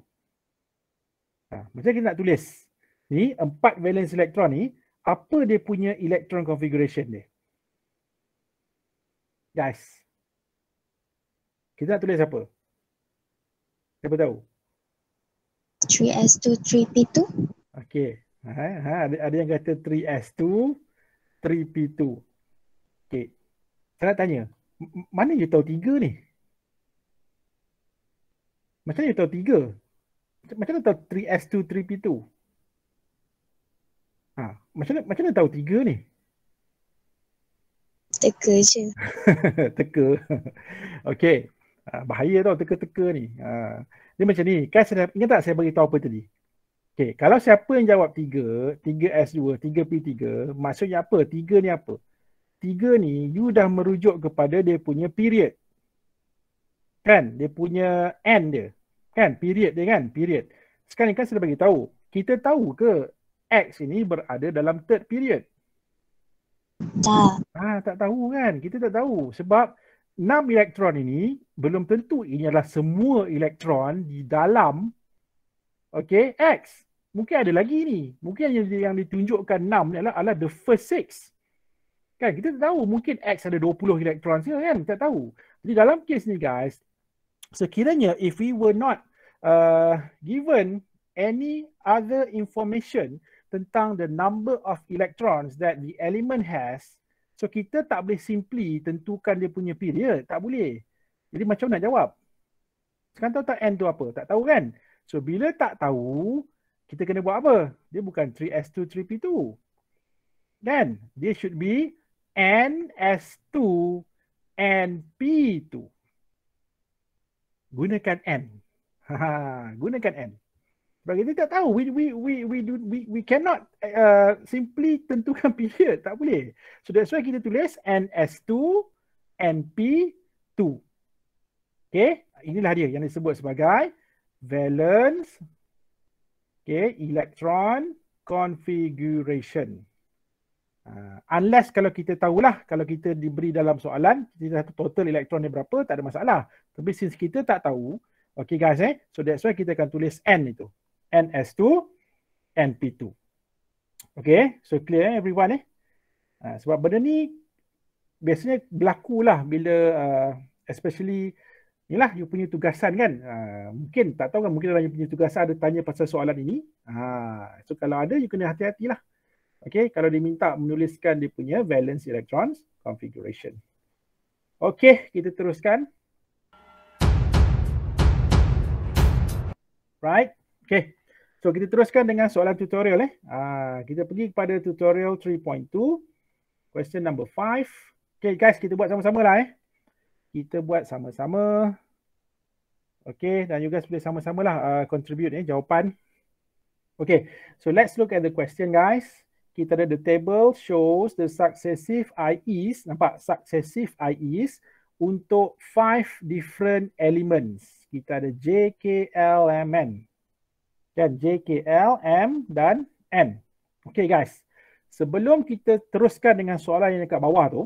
Ha, macam kita nak tulis. Ni empat valence electron ni, apa dia punya electron configuration dia. Guys. Kita nak tulis apa? Siapa tahu? 3s2 3p2. Okey. Ha, ha ada, ada yang kata 3s2 3p2. Okey. Saya nak tanya, mana you tahu tiga ni? Macam mana you tahu tiga? Macam mana tahu 3s2 3p2? Ha, macam mana macam mana tahu tiga ni? Teka je. teka. Okey. Ah, bahaya tau teka-teka ni. Ha. Dia macam ni. Kan saya ingat tak saya beritahu apa tadi? Okey, kalau siapa yang jawab tiga, tiga s 2 tiga p 3 maksudnya apa? Tiga ni apa? Tiga ni you dah merujuk kepada dia punya period. Kan? Dia punya end dia. Kan? Period dia kan? Period. Sekarang kan saya dah bagi tahu. Kita tahu ke X ini berada dalam third period. Tak. Ah, tak tahu kan? Kita tak tahu sebab 6 elektron ini belum tentu ini adalah semua elektron di dalam okay, X. Mungkin ada lagi ni. Mungkin yang, yang ditunjukkan 6 ni adalah, adalah the first six Kan kita tak tahu mungkin X ada 20 elektron ke kan kita tak tahu. Jadi dalam kes ni guys sekiranya if we were not uh, given any other information tentang the number of electrons that the element has. So kita tak boleh simply tentukan dia punya period. Tak boleh. Jadi macam nak jawab? Sekarang tahu tak N tu apa? Tak tahu kan? So bila tak tahu, kita kena buat apa? Dia bukan 3S2, 3P2. Kan? Dia should be NS2, NP2. Gunakan N. Gunakan N. Sebab kita tak tahu. We we we we do we we cannot uh, simply tentukan period. Tak boleh. So that's why kita tulis NS2 NP2. Okay. Inilah dia yang disebut sebagai valence okay, electron configuration. Uh, unless kalau kita tahulah kalau kita diberi dalam soalan kita tahu total elektron dia berapa tak ada masalah. Tapi since kita tak tahu Okay guys eh. So that's why kita akan tulis N itu. NS2, NP2. Okay, so clear eh, everyone eh. Ha, sebab benda ni biasanya berlaku lah bila uh, especially ni lah you punya tugasan kan. Uh, mungkin tak tahu kan mungkin dalam you punya tugasan ada tanya pasal soalan ini. Ha, so kalau ada you kena hati-hatilah. Okay, kalau dia minta menuliskan dia punya valence electrons configuration. Okay, kita teruskan. Right, okay. So kita teruskan dengan soalan tutorial eh. Ah, kita pergi kepada tutorial 3.2. Question number 5. Okay guys kita buat sama-sama lah eh. Kita buat sama-sama. Okay dan juga guys boleh sama-sama lah uh, contribute eh jawapan. Okay so let's look at the question guys. Kita ada the table shows the successive IEs. Nampak? Successive IEs untuk five different elements. Kita ada J, K, L, M, N. Dan L M dan N. Okay guys. Sebelum kita teruskan dengan soalan yang dekat bawah tu.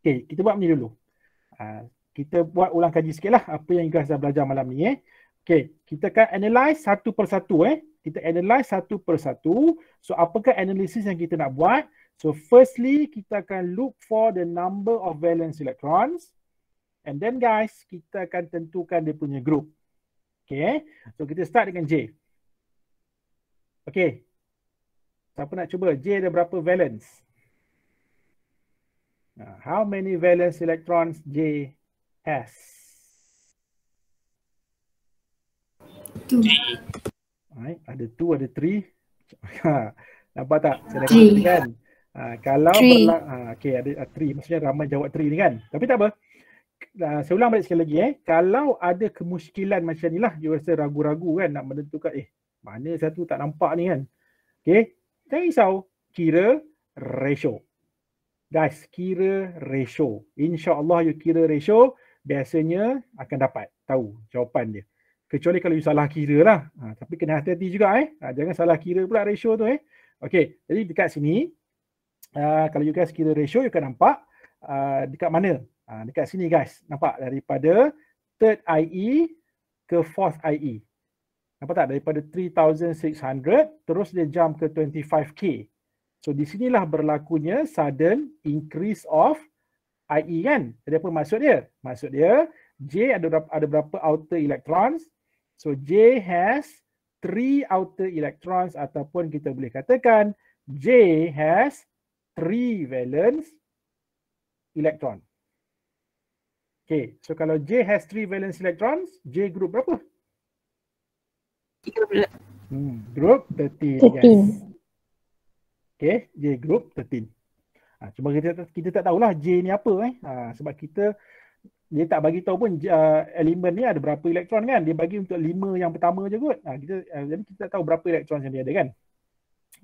Okay, kita buat ni dulu. Uh, kita buat ulang kaji sikit lah apa yang guys dah belajar malam ni eh. Okay, kita akan analyse satu per satu eh. Kita analyse satu per satu. So, apakah analisis yang kita nak buat? So, firstly, kita akan look for the number of valence electrons. And then guys, kita akan tentukan dia punya group. Okay, eh. so kita start dengan J. Okay. Siapa nak cuba? J ada berapa valence? How many valence electrons J has? Two. Right. Ada two, ada three. Nampak tak? Saya dah three. Kan? Uh, kalau three. Berla- uh, ah, okay, ada uh, three. Maksudnya ramai jawab three ni kan? Tapi tak apa. Uh, saya ulang balik sekali lagi eh. Kalau ada kemuskilan macam ni lah. You rasa ragu-ragu kan nak menentukan eh mana satu tak nampak ni kan? Okay. Tak risau. Kira ratio. Guys, kira ratio. InsyaAllah you kira ratio. Biasanya akan dapat tahu jawapan dia. Kecuali kalau you salah kira lah. Ha, tapi kena hati-hati juga eh. Ha, jangan salah kira pula ratio tu eh. Okay. Jadi dekat sini. Uh, kalau you guys kira ratio, you akan nampak. Uh, dekat mana? Uh, dekat sini guys. Nampak? Daripada third IE ke fourth IE. Nampak tak? Daripada 3,600 terus dia jump ke 25K. So di sinilah berlakunya sudden increase of IE kan? Jadi apa maksud dia? Maksud dia J ada berapa, ada berapa outer electrons? So J has three outer electrons ataupun kita boleh katakan J has three valence electrons. Okay, so kalau J has three valence electrons, J group berapa? Hmm, group 13, 13. Okay, J group 13. Ha, ah, cuma kita, kita tak tahulah J ni apa eh. Ha, sebab kita dia tak bagi tahu pun uh, ah, elemen ni ada berapa elektron kan. Dia bagi untuk lima yang pertama je kot. Ha, kita, uh, jadi kita tak tahu berapa elektron yang dia ada kan.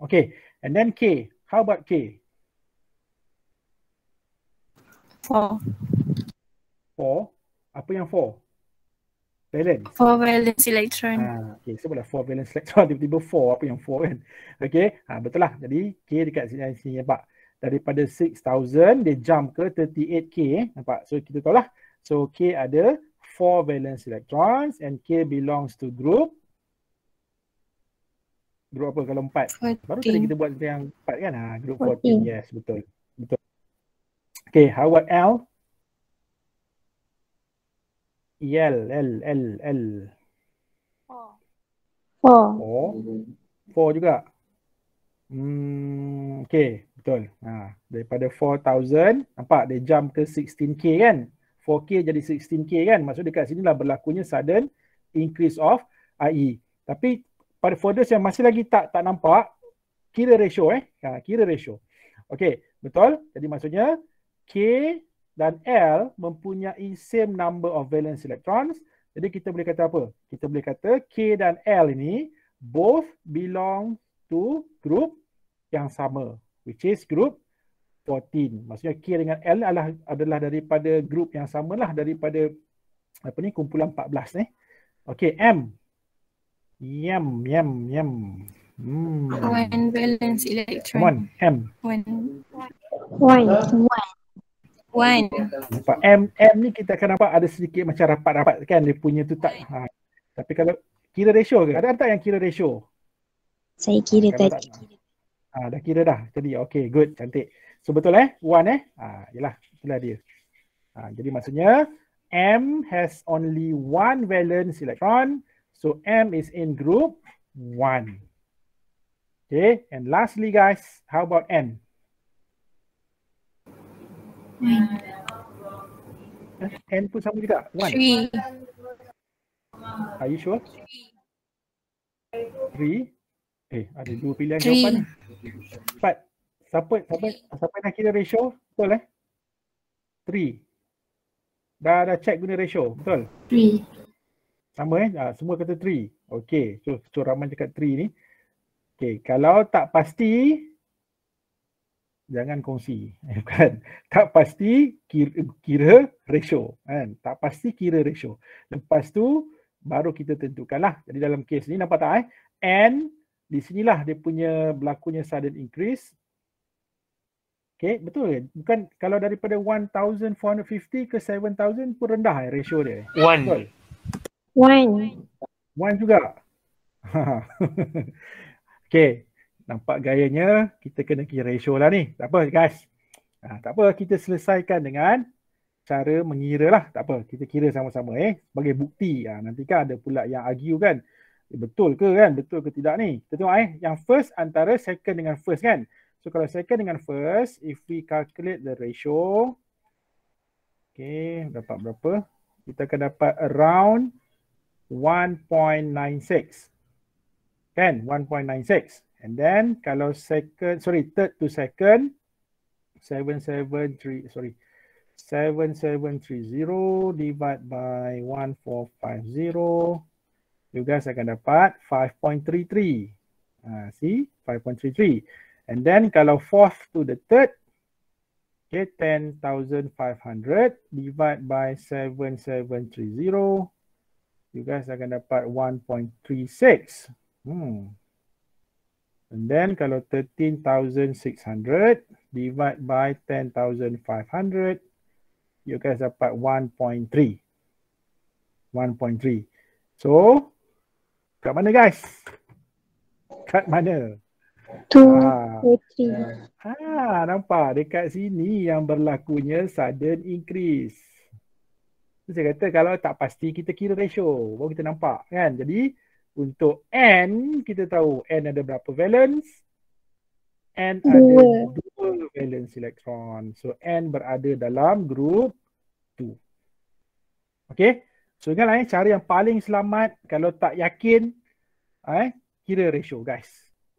Okay, and then K. How about K? Four. Four? Apa yang four? Valence. Four valence electron. Ha, okay, so pula four valence electron tiba-tiba four apa yang four kan. Okay, ha, betul lah. Jadi K dekat sini, sini nampak. Daripada 6,000 dia jump ke 38K nampak. So kita tahu lah. So K ada four valence electrons and K belongs to group. Group apa kalau empat? 14. Baru tadi kita buat yang empat kan? Ha, group 14. 14. Yes, betul. Betul. Okay, how about L? E, L L L L. Oh Oh Oh Four juga. Hmm, okay, betul. Ha, daripada 4,000, nampak dia jump ke 16K kan? 4K jadi 16K kan? Maksud dekat sini lah berlakunya sudden increase of IE. Tapi pada folders yang masih lagi tak tak nampak, kira ratio eh. Ha, kira ratio. Okay, betul. Jadi maksudnya K dan L mempunyai same number of valence electrons. Jadi kita boleh kata apa? Kita boleh kata K dan L ini both belong to group yang sama which is group 14. Maksudnya K dengan L adalah adalah daripada group yang samalah daripada apa ni kumpulan 14 ni. Okey M. Yam yam yam. Hmm. One valence electron. One M. One. One. One. Puan. Nampak M M ni kita akan nampak ada sedikit macam rapat-rapat kan dia punya tu tak. Ha. Tapi kalau kira ratio ke? Ada tak yang kira ratio? Saya kira ha, tadi. Ha, dah kira dah. Jadi okay good cantik. So betul eh? One eh? Ha, yelah itulah dia. Ha, jadi maksudnya M has only one valence electron. So M is in group one. Okay and lastly guys, how about N? Eh, N kan? pun sama juga. One. Three. Are you sure? Three. Eh, ada dua pilihan Three. jawapan. Empat. Siapa, siapa, siapa nak kira ratio? Betul eh? Three. Dah, dah check guna ratio. Betul? Three. Sama eh? Ah, semua kata three. Okay. So, so Rahman cakap three ni. Okay. Kalau tak pasti, jangan kongsi kan tak pasti kira, kira ratio kan tak pasti kira ratio lepas tu baru kita tentukanlah jadi dalam kes ni nampak tak eh n di sinilah dia punya berlakunya sudden increase Okay, betul kan? Bukan kalau daripada 1,450 ke 7,000 pun rendah eh, ratio dia. One. One. One juga. okay, Nampak gayanya kita kena kira ratio lah ni. Tak apa guys. Ha, tak apa kita selesaikan dengan cara mengira lah. Tak apa kita kira sama-sama eh. Bagi bukti. Ha, nanti kan ada pula yang argue kan. Eh, betul ke kan? Betul ke tidak ni? Kita tengok eh. Yang first antara second dengan first kan? So kalau second dengan first, if we calculate the ratio. Okay, dapat berapa? Kita akan dapat around 1.96. Kan? 1.96. And then kalau second, sorry, third to second, 773, sorry, 7730 divide by 1450, you guys akan dapat 5.33. Ah, uh, see, 5.33. And then kalau fourth to the third, okay, 10,500 divide by 7730, you guys akan dapat 1.36. Hmm, And then kalau 13,600 divide by 10,500, you guys dapat 1.3. 1.3. So, kat mana guys? Kat mana? 2.3. Ha. ha, nampak dekat sini yang berlakunya sudden increase. Saya kata kalau tak pasti kita kira ratio. Baru kita nampak kan. Jadi, untuk N, kita tahu N ada berapa valence? N ada dua valence elektron. So N berada dalam group 2. Okay. So ingatlah lain eh, cara yang paling selamat kalau tak yakin, eh, kira ratio guys.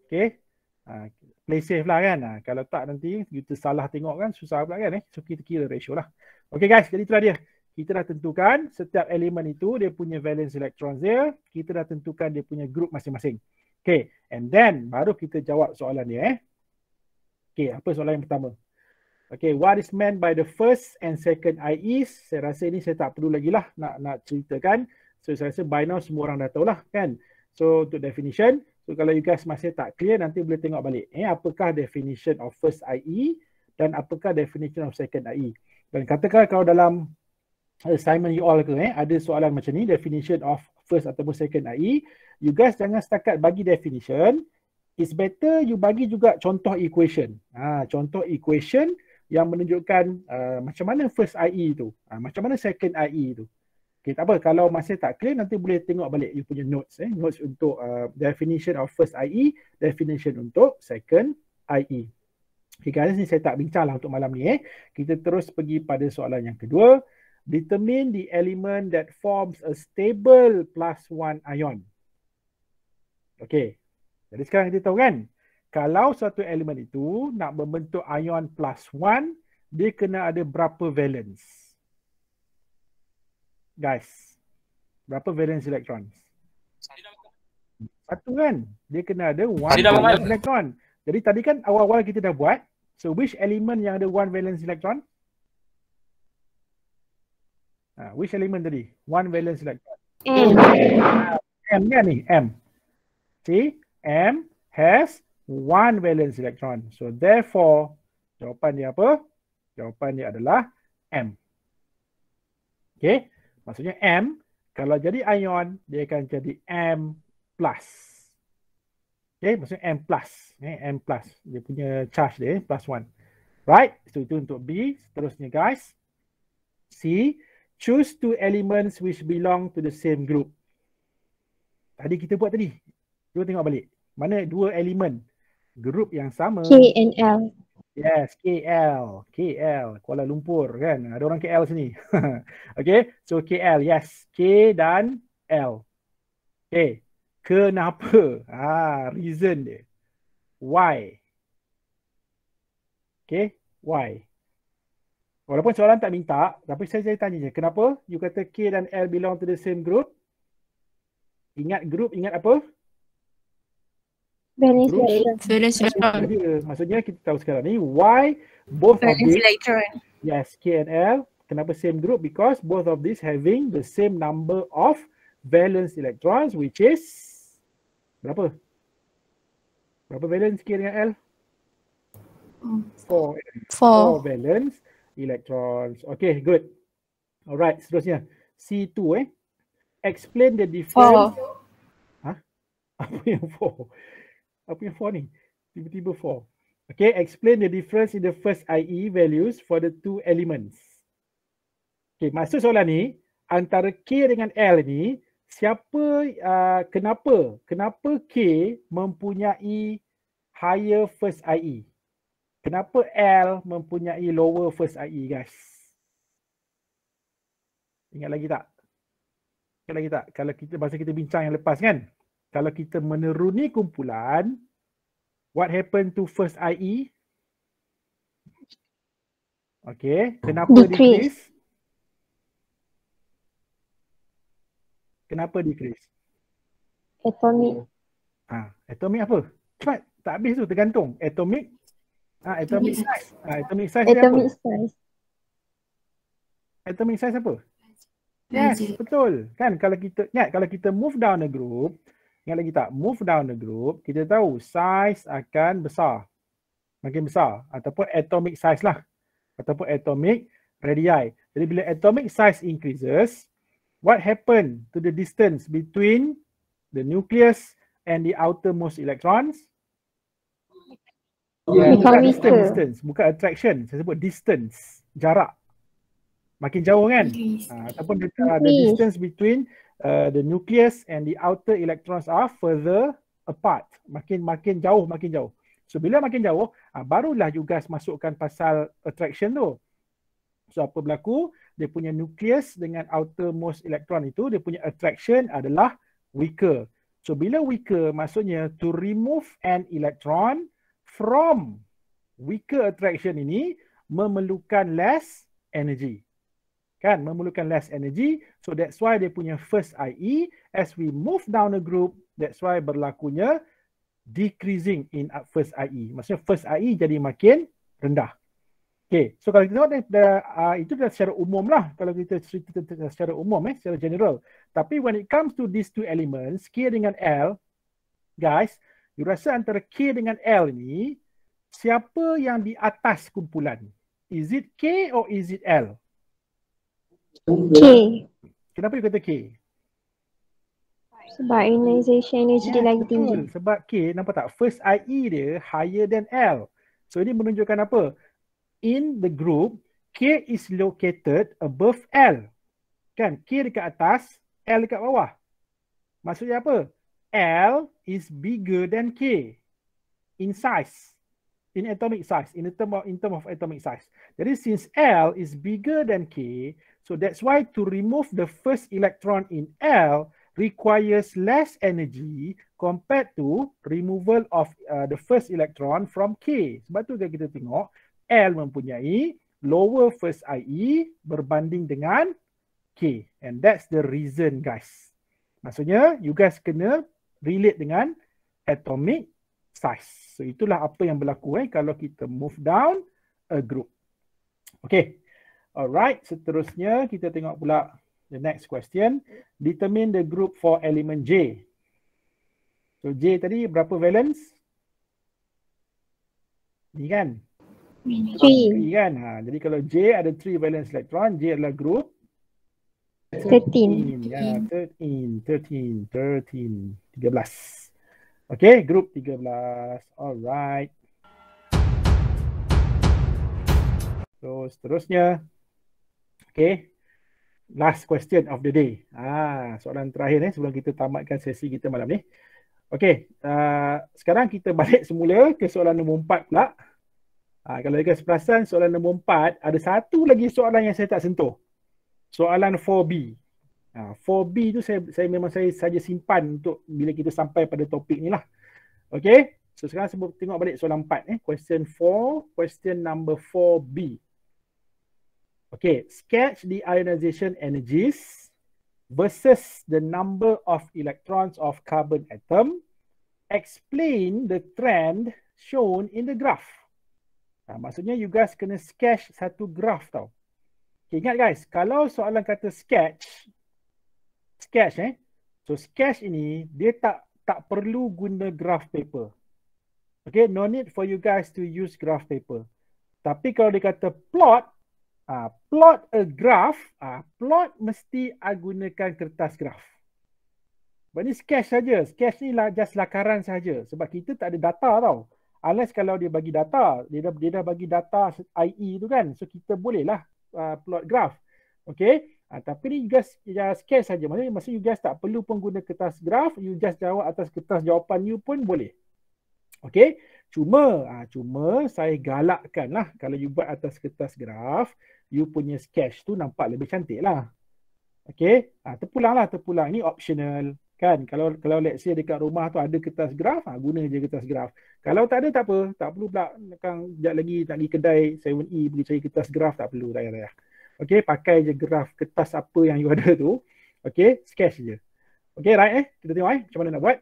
Okay. Ha, play safe lah kan. Ha, kalau tak nanti kita salah tengok kan susah pula kan. Eh? So kita kira ratio lah. Okay guys, jadi itulah dia kita dah tentukan setiap elemen itu dia punya valence electron dia, kita dah tentukan dia punya grup masing-masing. Okay, and then baru kita jawab soalan dia eh. Okay, apa soalan yang pertama? Okay, what is meant by the first and second IE? Saya rasa ni saya tak perlu lagi lah nak, nak ceritakan. So, saya rasa by now semua orang dah tahu lah kan. So, untuk definition, so kalau you guys masih tak clear, nanti boleh tengok balik. Eh, apakah definition of first IE dan apakah definition of second IE? Dan katakan kalau dalam assignment you all ke eh, ada soalan macam ni, definition of first ataupun second IE. You guys jangan setakat bagi definition. It's better you bagi juga contoh equation. Ha, contoh equation yang menunjukkan uh, macam mana first IE tu. Ha, macam mana second IE tu. Okay, tak apa. Kalau masih tak clear, nanti boleh tengok balik you punya notes. Eh. Notes untuk uh, definition of first IE, definition untuk second IE. Okay guys, ni saya tak bincang lah untuk malam ni eh. Kita terus pergi pada soalan yang kedua determine the element that forms a stable plus one ion. Okay. Jadi sekarang kita tahu kan, kalau satu element itu nak membentuk ion plus one, dia kena ada berapa valence? Guys, berapa valence electrons? Satu kan? Dia kena ada one valence electron. Jadi tadi kan awal-awal kita dah buat, so which element yang ada one valence electron? Uh, which element tadi? One valence electron. M. M ni M. See? M has one valence electron. So therefore, jawapan dia apa? Jawapan dia adalah M. Okay? Maksudnya M, kalau jadi ion, dia akan jadi M plus. Okay? Maksudnya M plus. Okay? Eh, M plus. Dia punya charge dia, plus one. Right? So itu untuk B. Seterusnya guys. C. C choose two elements which belong to the same group. Tadi kita buat tadi. Cuba tengok balik. Mana dua elemen group yang sama? K and L. Yes, K L, K L. Kuala Lumpur kan? Ada orang K L sini. okay, so K L. Yes, K dan L. Okay, kenapa? Ah, reason dia. Why? Okay, why? Walaupun soalan tak minta, tapi saya jadi tanya je. Kenapa you kata K dan L belong to the same group? Ingat group, ingat apa? Valence electron. Maksudnya kita tahu sekarang ni why both of these. Yes, K and L. Kenapa same group? Because both of these having the same number of valence electrons which is berapa? Berapa valence K dengan L? Hmm. Four. Four. Four valence electrons. Okay, good. Alright, seterusnya. C2 eh. Explain the difference. Oh. Ha? Apa yang 4? Apa yang 4 ni? Tiba-tiba 4. Okay, explain the difference in the first IE values for the two elements. Okay, maksud soalan ni, antara K dengan L ni, siapa, uh, kenapa, kenapa K mempunyai higher first IE? Kenapa L mempunyai lower first IE guys? Ingat lagi tak? Ingat lagi tak? Kalau kita masa kita bincang yang lepas kan? Kalau kita meneruni kumpulan, what happened to first IE? Okay, kenapa decrease? decrease? Kenapa decrease? Atomic. Ah, ha, atomic apa? Cepat, tak habis tu tergantung. Atomic Ah, ha, atomic size. Ah, atomic size. Atomic size. Atomic size apa? Yes, betul. Kan kalau kita ingat kalau kita move down the group, ingat lagi tak? Move down the group, kita tahu size akan besar. Makin besar ataupun atomic size lah. Ataupun atomic radii. Jadi bila atomic size increases, what happen to the distance between the nucleus and the outermost electrons? Yeah. Bukan distance, distance, bukan attraction. Saya sebut distance, jarak. Makin jauh kan? Uh, ataupun the, uh, the distance between uh, the nucleus and the outer electrons are further apart. Makin-makin jauh, makin jauh. So bila makin jauh, uh, barulah you guys masukkan pasal attraction tu. So apa berlaku? Dia punya nucleus dengan outermost electron itu, dia punya attraction adalah weaker. So bila weaker, maksudnya to remove an electron, from weaker attraction ini memerlukan less energy. Kan? Memerlukan less energy. So that's why dia punya first IE. As we move down the group, that's why berlakunya decreasing in uh, first IE. Maksudnya first IE jadi makin rendah. Okay. So kalau kita tengok, dah, uh, itu dah secara umum lah. Kalau kita cerita secara umum, eh, secara general. Tapi when it comes to these two elements, K dengan L, guys, you rasa antara K dengan L ni siapa yang di atas kumpulan? Is it K or is it L? K. Kenapa you kata K? Sebab ionization energy yeah, dia lagi betul. tinggi. Sebab K nampak tak first IE dia higher than L. So ini menunjukkan apa? In the group K is located above L. Kan? K dekat atas, L dekat bawah. Maksudnya apa? L is bigger than K in size, in atomic size, in term of, in term of atomic size. That is, since L is bigger than K, so that's why to remove the first electron in L requires less energy compared to removal of uh, the first electron from K. Sebab tu kan kita tengok L mempunyai lower first IE berbanding dengan K. And that's the reason guys. Maksudnya you guys kena relate dengan atomic size. So itulah apa yang berlaku eh kalau kita move down a group. Okay. Alright, seterusnya kita tengok pula the next question. Determine the group for element J. So J tadi berapa valence? Ni kan? 3. Kan? Ha, jadi kalau J ada 3 valence electron, J adalah group. Ya, thirteen. Thirteen. Thirteen. Tiga belas. Okay, group tiga belas. Alright. So, seterusnya. Okay. Last question of the day. Ah, soalan terakhir eh, sebelum kita tamatkan sesi kita malam ni. Okay. Uh, sekarang kita balik semula ke soalan nombor empat pula. Uh, kalau dia kasi perasan soalan nombor empat, ada satu lagi soalan yang saya tak sentuh soalan 4B. Ha, 4B tu saya, saya memang saya saja simpan untuk bila kita sampai pada topik ni lah. Okay. So sekarang saya tengok balik soalan 4. Eh. Question 4. Question number 4B. Okay. Sketch the ionization energies versus the number of electrons of carbon atom. Explain the trend shown in the graph. Ha, maksudnya you guys kena sketch satu graph tau. Okay, ingat guys, kalau soalan kata sketch, sketch eh. So sketch ini dia tak tak perlu guna graph paper. Okay, no need for you guys to use graph paper. Tapi kalau dia kata plot, ah uh, plot a graph, ah uh, plot mesti gunakan kertas graph. Sebab ni sketch saja. Sketch ni lah just lakaran saja. Sebab kita tak ada data tau. Unless kalau dia bagi data, dia dah, dia dah bagi data IE tu kan. So kita boleh lah uh, plot graf. Okay. Uh, tapi ni you guys just scan saja. Maksudnya, maksudnya you guys tak perlu pun guna kertas graf. You just jawab atas kertas jawapan you pun boleh. Okay. Cuma, uh, cuma saya galakkan lah kalau you buat atas kertas graf, you punya sketch tu nampak lebih cantik lah. Okay. Uh, terpulang lah, terpulang. Ini optional kan kalau kalau let's say dekat rumah tu ada kertas graf ha, guna je kertas graf kalau tak ada tak apa tak perlu pula kan jap lagi nak pergi kedai 7E pergi cari kertas graf tak perlu tak payah okey pakai je graf kertas apa yang you ada tu okey sketch je okey right eh kita tengok eh macam mana nak buat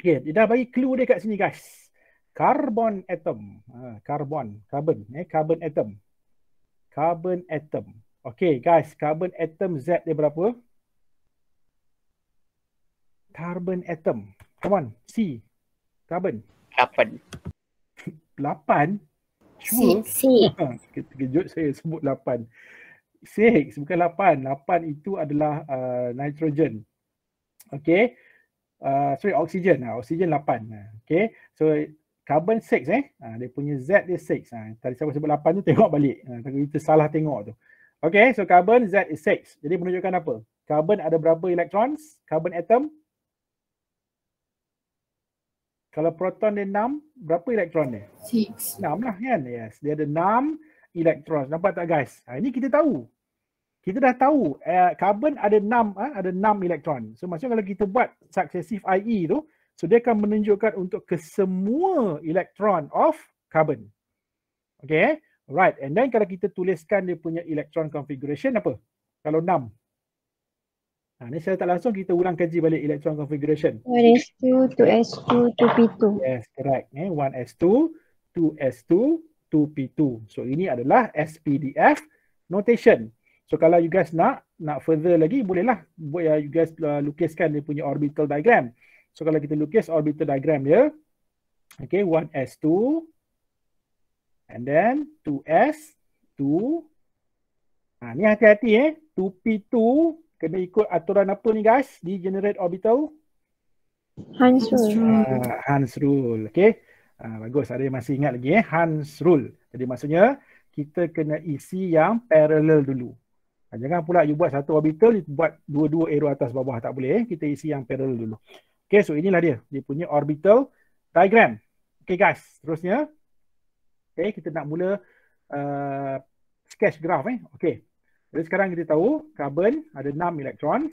okey dia dah bagi clue dia kat sini guys carbon atom ha, carbon carbon eh carbon atom carbon atom okey guys carbon atom z dia berapa carbon atom. Come on, C. Carbon. Lapan. lapan? Sure. C. C. Ha, Terkejut saya sebut lapan. Six, bukan lapan. Lapan itu adalah uh, nitrogen. Okay. Uh, sorry, oksigen. Uh, ah, oksigen lapan. Ah, okay. So, carbon six eh. Uh, dia punya Z dia six. Uh, tadi saya sebut lapan tu tengok balik. Uh, kita salah tengok tu. Okay, so carbon Z is six. Jadi menunjukkan apa? Carbon ada berapa elektron? Carbon atom? Kalau proton dia enam, berapa elektron dia? Six. Enam lah kan? Yes. Dia ada enam elektron. Nampak tak guys? Ha, ini kita tahu. Kita dah tahu uh, carbon ada enam uh, ada enam elektron. So maksudnya kalau kita buat successive IE tu, so dia akan menunjukkan untuk kesemua elektron of carbon. Okay. Eh? Right. And then kalau kita tuliskan dia punya elektron configuration apa? Kalau enam. Ha, ni secara tak langsung kita ulang kaji balik electron configuration. 1s2, 2s2, 2p2. Yes, correct. Eh, 1s2, 2s2, 2p2. So ini adalah SPDF notation. So kalau you guys nak nak further lagi bolehlah buat ya you guys uh, lukiskan dia punya orbital diagram. So kalau kita lukis orbital diagram dia, okay, 1s2 and then 2s2. Ha, ni hati-hati eh, 2p2 kena ikut aturan apa ni guys di generate orbital? Hans rule. Uh, Hans rule. Ah, okay. Uh, ah, bagus. Ada yang masih ingat lagi eh. Hans rule. Jadi maksudnya kita kena isi yang parallel dulu. Ah, jangan pula you buat satu orbital, you buat dua-dua arrow atas bawah. Tak boleh eh. Kita isi yang parallel dulu. Okay. So inilah dia. Dia punya orbital diagram. Okay guys. Terusnya. Okay. Kita nak mula uh, sketch graph eh. Okay. Jadi sekarang kita tahu karbon ada 6 elektron.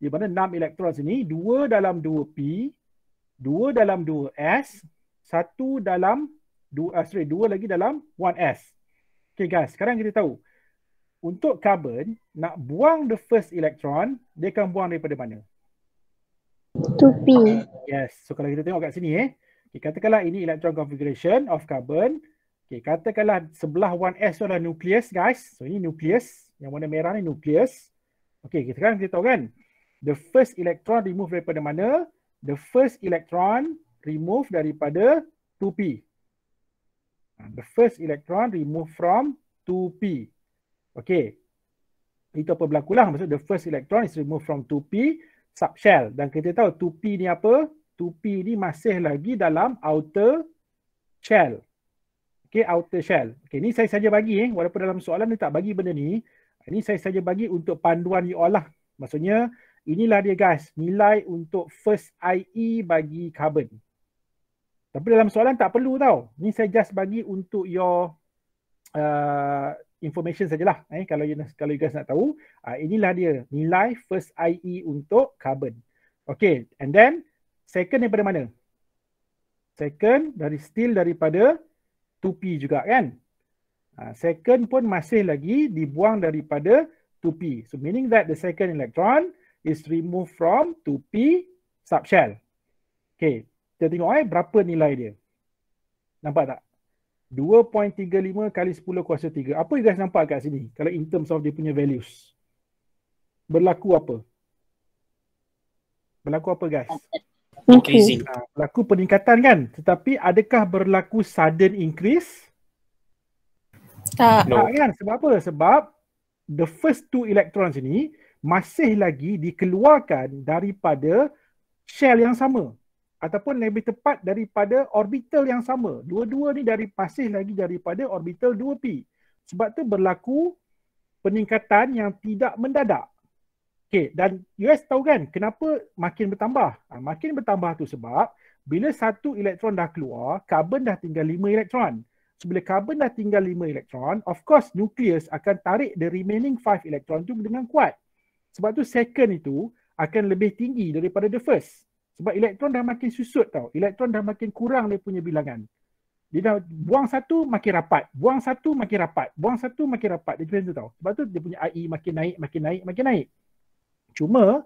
Di mana 6 elektron sini 2 dalam 2P, 2 dalam 2S, 1 dalam 2, eh, sorry, 2 lagi dalam 1S. Okay guys, sekarang kita tahu untuk karbon nak buang the first electron, dia akan buang daripada mana? 2P. Yes. So kalau kita tengok kat sini eh, okay, katakanlah ini electron configuration of carbon. Okay, katakanlah sebelah 1S tu adalah nucleus guys. So ini nucleus. Yang warna merah ni nukleus. Okay, kita kan kita tahu kan. The first electron remove daripada mana? The first electron remove daripada 2p. Ha, the first electron remove from 2p. Okay, Itu apa berlaku lah. maksudnya. the first electron is remove from 2p subshell. Dan kita tahu 2p ni apa? 2p ni masih lagi dalam outer shell. Okay, outer shell. Okay, ni saya saja bagi eh. Walaupun dalam soalan ni tak bagi benda ni. Ini saya saja bagi untuk panduan you all lah. Maksudnya inilah dia guys nilai untuk first IE bagi carbon. Tapi dalam soalan tak perlu tau. Ini saya just bagi untuk your uh, information sajalah. Eh, kalau you, kalau you guys nak tahu. Uh, inilah dia nilai first IE untuk carbon. Okay and then second daripada mana? Second dari steel daripada 2P juga kan. Ha, second pun masih lagi dibuang daripada 2p. So meaning that the second electron is removed from 2p subshell. Okay, kita tengok eh berapa nilai dia. Nampak tak? 2.35 kali 10 kuasa 3. Apa you guys nampak kat sini? Kalau in terms of dia punya values. Berlaku apa? Berlaku apa guys? Okay. Ha, berlaku peningkatan kan? Tetapi adakah berlaku sudden increase? Tak. No. Tak kan? Sebab apa? Sebab the first two electrons ini masih lagi dikeluarkan daripada shell yang sama ataupun lebih tepat daripada orbital yang sama. Dua-dua ni dari masih lagi daripada orbital 2p. Sebab tu berlaku peningkatan yang tidak mendadak. Okay, dan you guys tahu kan kenapa makin bertambah? Ha, makin bertambah tu sebab bila satu elektron dah keluar, karbon dah tinggal lima elektron bila carbon dah tinggal 5 elektron, of course nucleus akan tarik the remaining 5 elektron tu dengan kuat. Sebab tu second itu akan lebih tinggi daripada the first. Sebab elektron dah makin susut tau. Elektron dah makin kurang dia punya bilangan. Dia dah buang satu makin rapat. Buang satu makin rapat. Buang satu makin rapat. Dia macam tu tau. Sebab tu dia punya IE makin naik, makin naik, makin naik. Cuma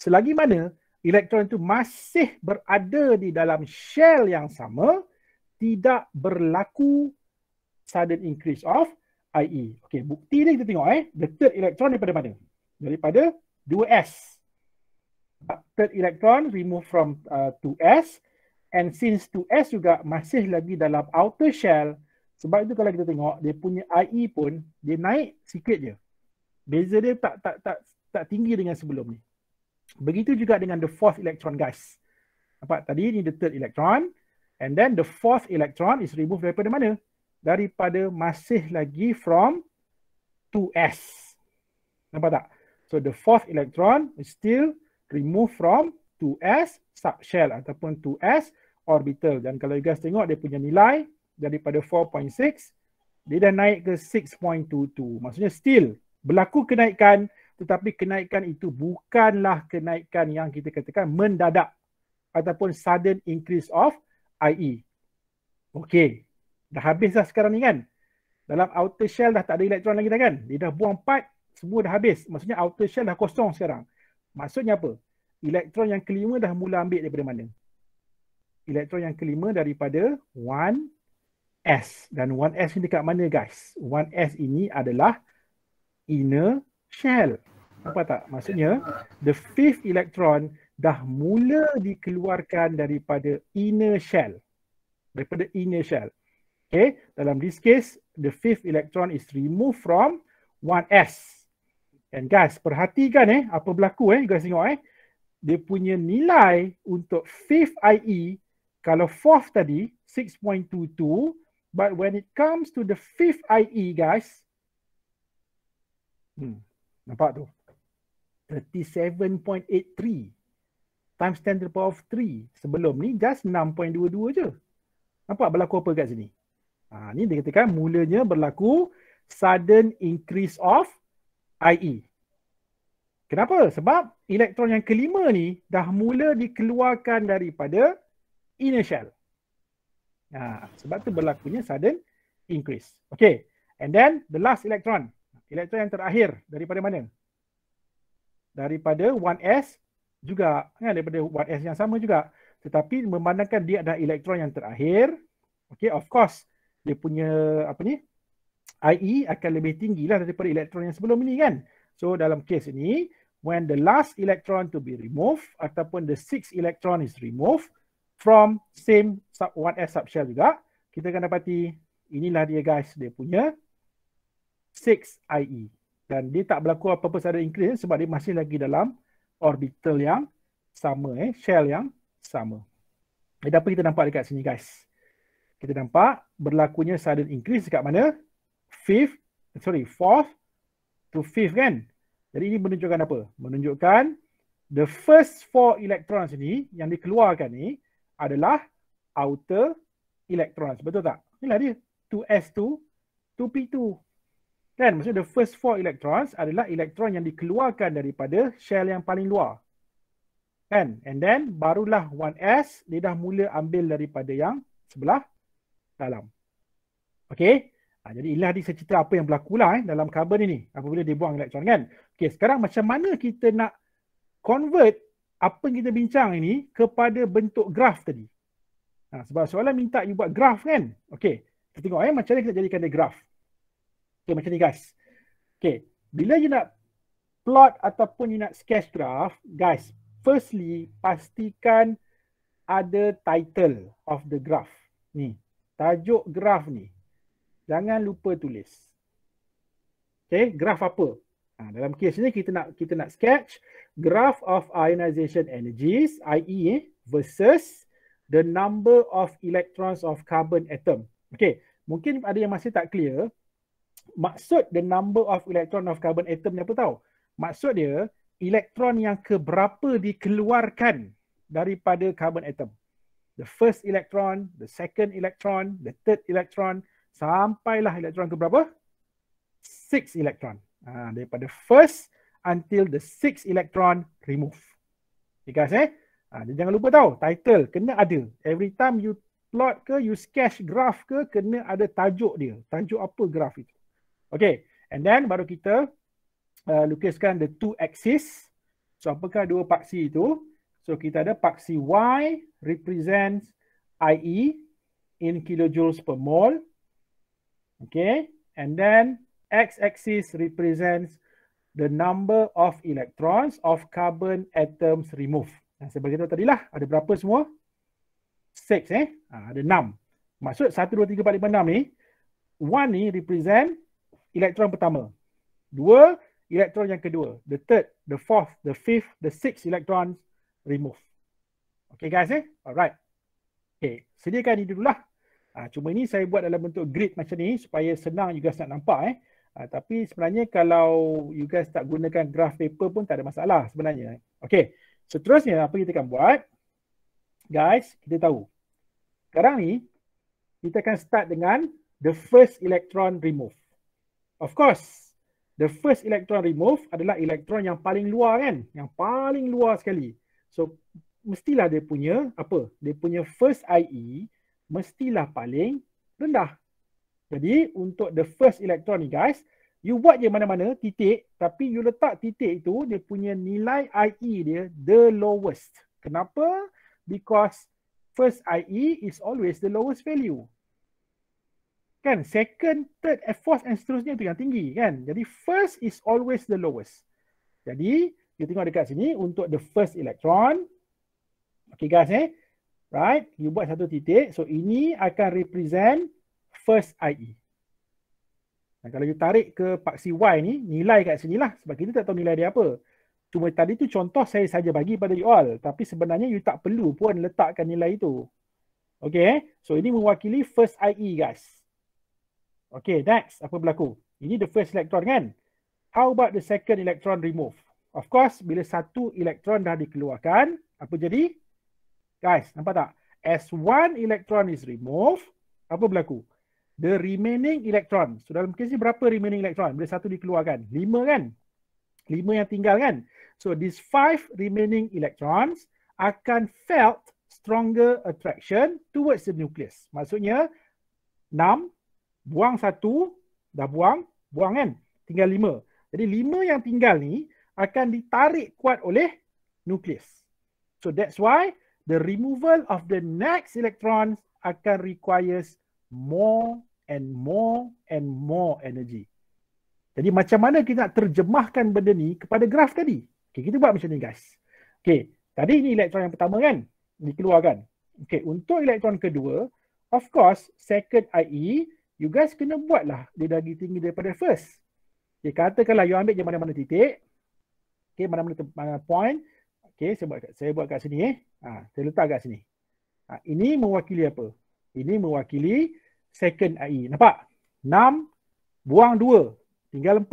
selagi mana elektron itu masih berada di dalam shell yang sama, tidak berlaku sudden increase of IE. Okey, bukti ni kita tengok eh. The third electron daripada mana? Daripada 2S. Ah, third electron remove from uh, 2S and since 2S juga masih lagi dalam outer shell sebab itu kalau kita tengok dia punya IE pun dia naik sikit je. Beza dia tak tak tak tak tinggi dengan sebelum ni. Begitu juga dengan the fourth electron guys. Nampak tadi ni the third electron. And then the fourth electron is removed daripada mana? Daripada masih lagi from 2s. Nampak tak? So the fourth electron is still removed from 2s subshell ataupun 2s orbital. Dan kalau you guys tengok dia punya nilai daripada 4.6, dia dah naik ke 6.22. Maksudnya still berlaku kenaikan tetapi kenaikan itu bukanlah kenaikan yang kita katakan mendadak ataupun sudden increase of IE. Okey. Dah habis dah sekarang ni kan? Dalam outer shell dah tak ada elektron lagi dah kan? Dia dah buang part, semua dah habis. Maksudnya outer shell dah kosong sekarang. Maksudnya apa? Elektron yang kelima dah mula ambil daripada mana? Elektron yang kelima daripada 1s. Dan 1s ni dekat mana guys? 1s ini adalah inner shell. Apa tak? Maksudnya the fifth electron dah mula dikeluarkan daripada inner shell daripada inner shell okay dalam this case the fifth electron is removed from 1s and guys perhatikan eh apa berlaku eh guys tengok eh dia punya nilai untuk fifth ie kalau fourth tadi 6.22 but when it comes to the fifth ie guys hmm nampak tu 37.83 times 10 to the power of 3 sebelum ni just 6.22 je. Nampak berlaku apa kat sini? Ha, ni dia katakan mulanya berlaku sudden increase of IE. Kenapa? Sebab elektron yang kelima ni dah mula dikeluarkan daripada inner shell. Ha, sebab tu berlakunya sudden increase. Okay. And then the last electron. Elektron yang terakhir daripada mana? Daripada 1s juga kan daripada 1s yang sama juga tetapi memandangkan dia ada elektron yang terakhir okey of course dia punya apa ni IE akan lebih tinggi lah daripada elektron yang sebelum ini kan so dalam kes ini when the last electron to be removed ataupun the sixth electron is removed from same sub 1s subshell juga kita akan dapati inilah dia guys dia punya 6 IE dan dia tak berlaku apa-apa secara increase sebab dia masih lagi dalam orbital yang sama eh shell yang sama. Jadi apa kita nampak dekat sini guys? Kita nampak berlakunya sudden increase dekat mana? Fifth, sorry, fourth to fifth kan? Jadi ini menunjukkan apa? Menunjukkan the first four electrons ni yang dikeluarkan ni adalah outer electrons. Betul tak? Inilah dia 2s2, 2p2. Kan? Maksudnya the first four electrons adalah elektron yang dikeluarkan daripada shell yang paling luar. Kan? And then barulah 1s dia dah mula ambil daripada yang sebelah dalam. Okay? Ha, jadi inilah dia cerita apa yang berlaku lah eh, dalam karbon ini. Apabila dia buang elektron kan? Okay sekarang macam mana kita nak convert apa yang kita bincang ini kepada bentuk graf tadi. Ha, sebab soalan minta you buat graf kan? Okay. Kita tengok eh, macam mana kita jadikan dia graf. Okay, macam ni guys. Okay, bila you nak plot ataupun you nak sketch graph, guys, firstly, pastikan ada title of the graph. Ni, tajuk graph ni. Jangan lupa tulis. Okay, graph apa? Ha, dalam kes ni kita nak kita nak sketch graph of ionization energies, i.e. versus the number of electrons of carbon atom. Okay, mungkin ada yang masih tak clear maksud the number of electron of carbon atom ni apa tau? Maksud dia elektron yang keberapa dikeluarkan daripada carbon atom. The first electron, the second electron, the third electron, sampailah elektron ke berapa? Six electron. Ha, daripada first until the six electron remove. You guys eh? Ha, jangan lupa tau, title kena ada. Every time you plot ke, you sketch graph ke, kena ada tajuk dia. Tajuk apa graf itu? Okay, and then baru kita uh, lukiskan the two axis. So, apakah dua paksi itu? So, kita ada paksi Y represents IE in kilojoules per mole. Okay, and then X-axis represents the number of electrons of carbon atoms removed. Yang saya beritahu tadi lah, ada berapa semua? Six eh? Ha, ada enam. Maksud 1, 2, 3, 4, 5, 6 ni, one ni represent elektron pertama. Dua, elektron yang kedua. The third, the fourth, the fifth, the sixth elektron remove. Okay guys eh? Alright. Okay, sediakan ini dululah. Ha, cuma ini saya buat dalam bentuk grid macam ni supaya senang you guys nak nampak eh. Ha, tapi sebenarnya kalau you guys tak gunakan graph paper pun tak ada masalah sebenarnya. Eh? Okay, seterusnya apa kita akan buat? Guys, kita tahu. Sekarang ni, kita akan start dengan the first electron remove. Of course, the first electron remove adalah elektron yang paling luar kan? Yang paling luar sekali. So, mestilah dia punya, apa? Dia punya first IE mestilah paling rendah. Jadi, untuk the first electron ni guys, you buat je mana-mana titik, tapi you letak titik itu, dia punya nilai IE dia the lowest. Kenapa? Because first IE is always the lowest value kan second third and eh, fourth and seterusnya tu yang tinggi kan jadi first is always the lowest jadi kita tengok dekat sini untuk the first electron okay guys eh right you buat satu titik so ini akan represent first IE dan kalau you tarik ke paksi Y ni nilai kat sini lah sebab kita tak tahu nilai dia apa cuma tadi tu contoh saya saja bagi pada you all tapi sebenarnya you tak perlu pun letakkan nilai itu Okay, eh? so ini mewakili first IE guys. Okay, next, apa berlaku? Ini the first electron kan? How about the second electron remove? Of course, bila satu elektron dah dikeluarkan, apa jadi? Guys, nampak tak? As one electron is removed, apa berlaku? The remaining electron. So dalam kes ni berapa remaining electron? Bila satu dikeluarkan? Lima kan? Lima yang tinggal kan? So these five remaining electrons akan felt stronger attraction towards the nucleus. Maksudnya, enam, Buang satu, dah buang, buang kan? Tinggal lima. Jadi lima yang tinggal ni akan ditarik kuat oleh nukleus. So that's why the removal of the next electrons akan requires more and more and more energy. Jadi macam mana kita nak terjemahkan benda ni kepada graf tadi? Okay, kita buat macam ni guys. Okay, tadi ni elektron yang pertama kan? Dikeluarkan. Okay, untuk elektron kedua, of course, second IE, you guys kena buat lah dia lagi tinggi daripada first. Okay, katakanlah you ambil je mana-mana titik. Okay, mana-mana mana point. Okay, saya buat saya buat kat sini eh. Ha, saya letak kat sini. Ha, ini mewakili apa? Ini mewakili second AI. E. Nampak? 6, buang 2, tinggal 4.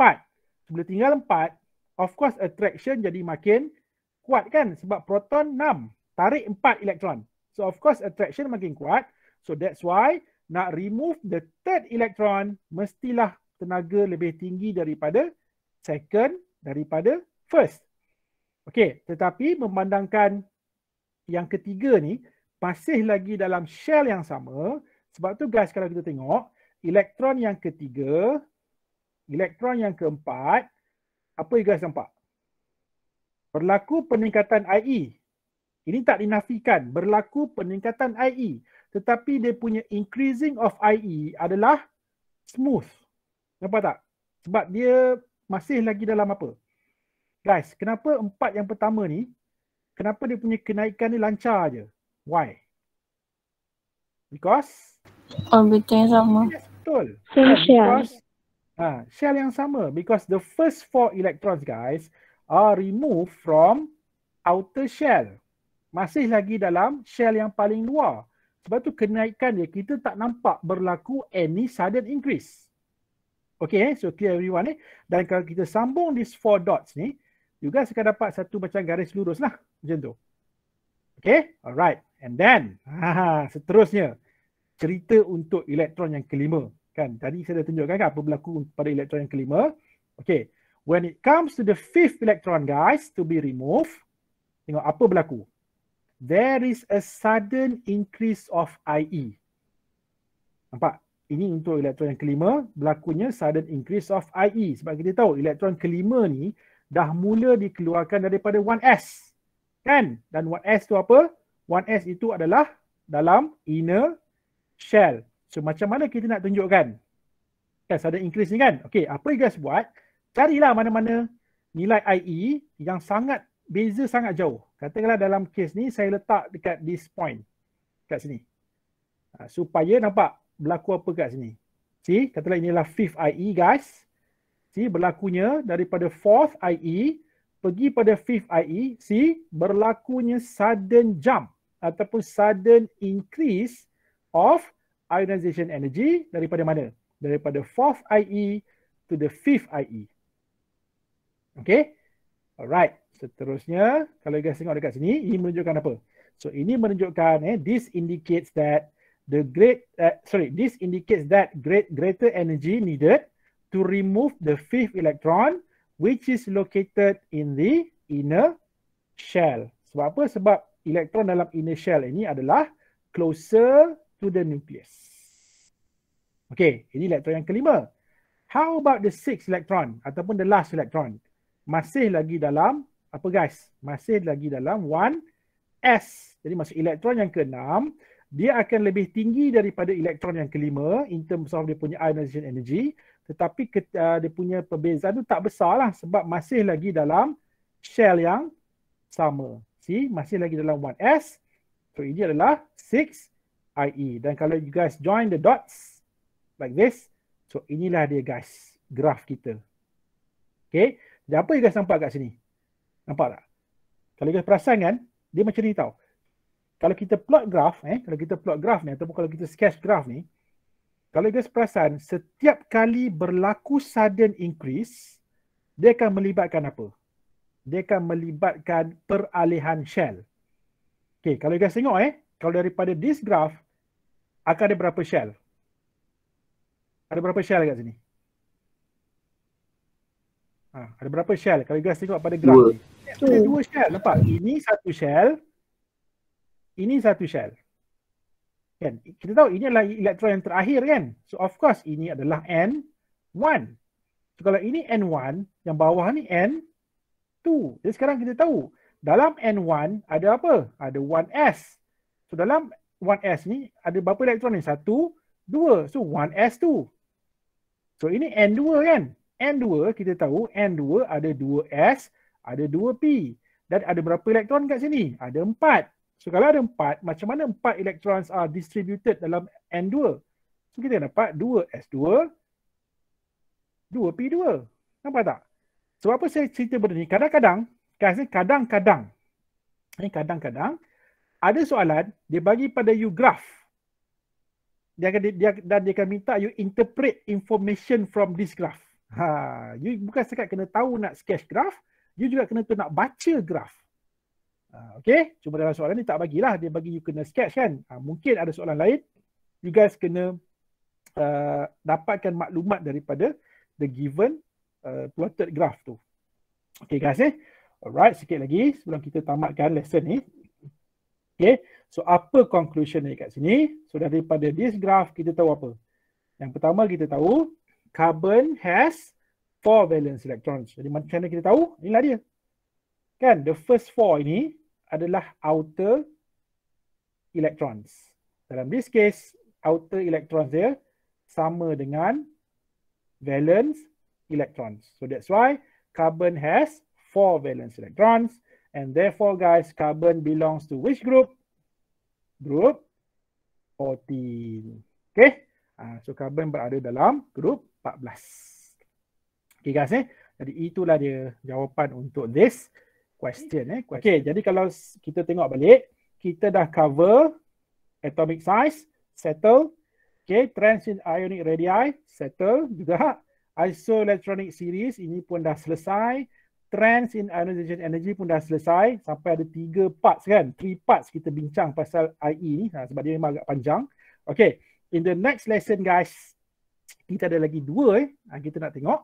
Bila tinggal 4, of course attraction jadi makin kuat kan? Sebab proton 6, tarik 4 elektron. So of course attraction makin kuat. So that's why nak remove the third electron mestilah tenaga lebih tinggi daripada second daripada first. Okey, tetapi memandangkan yang ketiga ni masih lagi dalam shell yang sama, sebab tu guys kalau kita tengok elektron yang ketiga, elektron yang keempat, apa yang guys nampak? Berlaku peningkatan IE. Ini tak dinafikan, berlaku peningkatan IE tetapi dia punya increasing of IE adalah smooth. Nampak tak? Sebab dia masih lagi dalam apa? Guys, kenapa empat yang pertama ni, kenapa dia punya kenaikan ni lancar aje? Why? Because? Orbit oh, yang sama. Yes, betul. Same kan? shell. Ha, shell yang sama. Because the first four electrons guys are removed from outer shell. Masih lagi dalam shell yang paling luar. Sebab tu kenaikan dia kita tak nampak berlaku any sudden increase. Okay, eh? so clear everyone Eh? Dan kalau kita sambung these four dots ni, you guys akan dapat satu macam garis lurus lah. Macam tu. Okay, alright. And then, haha, seterusnya, cerita untuk elektron yang kelima. Kan, tadi saya dah tunjukkan kan apa berlaku pada elektron yang kelima. Okay, when it comes to the fifth electron guys to be removed, tengok apa berlaku there is a sudden increase of IE. Nampak? Ini untuk elektron yang kelima, berlakunya sudden increase of IE. Sebab kita tahu elektron kelima ni dah mula dikeluarkan daripada 1S. Kan? Dan 1S tu apa? 1S itu adalah dalam inner shell. So macam mana kita nak tunjukkan? Kan sudden increase ni kan? Okay, apa you guys buat? Carilah mana-mana nilai IE yang sangat beza sangat jauh. Katakanlah dalam kes ni saya letak dekat this point. Dekat sini. Ha, supaya nampak berlaku apa kat sini. See, katalah inilah fifth IE guys. See, berlakunya daripada fourth IE pergi pada fifth IE. See, berlakunya sudden jump ataupun sudden increase of ionization energy daripada mana? Daripada fourth IE to the fifth IE. Okay? Alright. Seterusnya, kalau guys tengok dekat sini, ini menunjukkan apa? So ini menunjukkan eh this indicates that the great uh, sorry, this indicates that great greater energy needed to remove the fifth electron which is located in the inner shell. Sebab apa? Sebab elektron dalam inner shell ini adalah closer to the nucleus. Okay, ini elektron yang kelima. How about the sixth electron ataupun the last electron? Masih lagi dalam apa guys? Masih lagi dalam 1s. Jadi masuk elektron yang ke-6, dia akan lebih tinggi daripada elektron yang kelima in terms of dia punya ionization energy. Tetapi uh, dia punya perbezaan tu tak besar lah sebab masih lagi dalam shell yang sama. See? Masih lagi dalam 1s. So ini adalah 6IE. Dan kalau you guys join the dots like this, so inilah dia guys graf kita. Okay. Jadi apa you guys nampak kat sini? Nampak tak? Kalau kita perasan kan, dia macam ni tau. Kalau kita plot graf, eh, kalau kita plot graf ni ataupun kalau kita sketch graf ni, kalau kita perasan, setiap kali berlaku sudden increase, dia akan melibatkan apa? Dia akan melibatkan peralihan shell. Okay, kalau kita tengok eh, kalau daripada this graph, akan ada berapa shell? Ada berapa shell kat sini? Ha, ada berapa shell? Kalau guys tengok pada graf ni. Ada hmm. dua shell nampak. Ini satu shell. Ini satu shell. Kan? Kita tahu ini adalah elektron yang terakhir kan? So of course ini adalah N1. So, kalau ini N1, yang bawah ni N2. Jadi sekarang kita tahu dalam N1 ada apa? Ada 1S. So dalam 1S ni ada berapa elektron ni? Satu, dua. So 1S2. So ini N2 kan? N2 kita tahu N2 ada 2S, ada 2P. Dan ada berapa elektron kat sini? Ada 4. So kalau ada 4, macam mana 4 elektron are distributed dalam N2? So kita dapat 2S2, 2P2. Nampak tak? Sebab apa saya cerita benda ni? Kadang-kadang, kadang-kadang, kadang-kadang, ada soalan dia bagi pada you graph. Dia dia, dan dia akan minta you interpret information from this graph. Ha, you bukan sekat kena tahu nak sketch graf, you juga kena tahu nak baca graf. Ha, okay, cuma dalam soalan ni tak bagilah, dia bagi you kena sketch kan. Ha, mungkin ada soalan lain, you guys kena uh, dapatkan maklumat daripada the given uh, plotted graph tu. Okay guys eh. Alright, sikit lagi sebelum kita tamatkan lesson ni. Okay, so apa conclusion ni kat sini? So daripada this graph kita tahu apa? Yang pertama kita tahu carbon has four valence electrons. Jadi macam mana kita tahu? Inilah dia. Kan? The first four ini adalah outer electrons. Dalam this case, outer electrons dia sama dengan valence electrons. So that's why carbon has four valence electrons and therefore guys, carbon belongs to which group? Group 14. Okay? Ah, so carbon berada dalam grup 14. Okay guys eh. Jadi itulah dia jawapan untuk this question eh. Okay jadi kalau kita tengok balik. Kita dah cover atomic size, settle. Okay trends in ionic radii, settle juga. Isoelectronic series ini pun dah selesai. Trends in ionization energy pun dah selesai. Sampai ada tiga parts kan. Three parts kita bincang pasal IE ni. Ha, sebab dia memang agak panjang. Okay. In the next lesson guys, kita ada lagi dua eh. Ah, kita nak tengok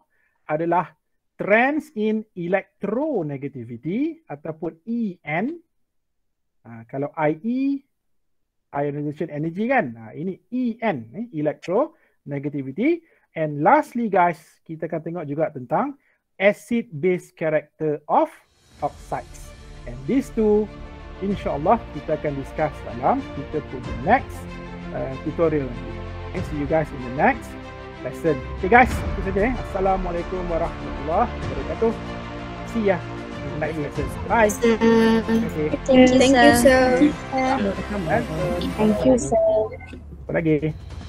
adalah trends in electronegativity ataupun EN. Ah, kalau IE, ionization energy kan. Ah, ini EN, eh, electronegativity. And lastly guys, kita akan tengok juga tentang acid base character of oxides. And these two, insyaAllah kita akan discuss dalam kita punya next Uh, tutorial nanti. Okay, see you guys in the next lesson. Okay guys, itu saja. Eh. Assalamualaikum warahmatullahi wabarakatuh. See ya in the next lesson. Bye. Okay. Thank you, sir. Thank you, sir. Thank you, sir. Thank you, sir. Thank you, sir. Thank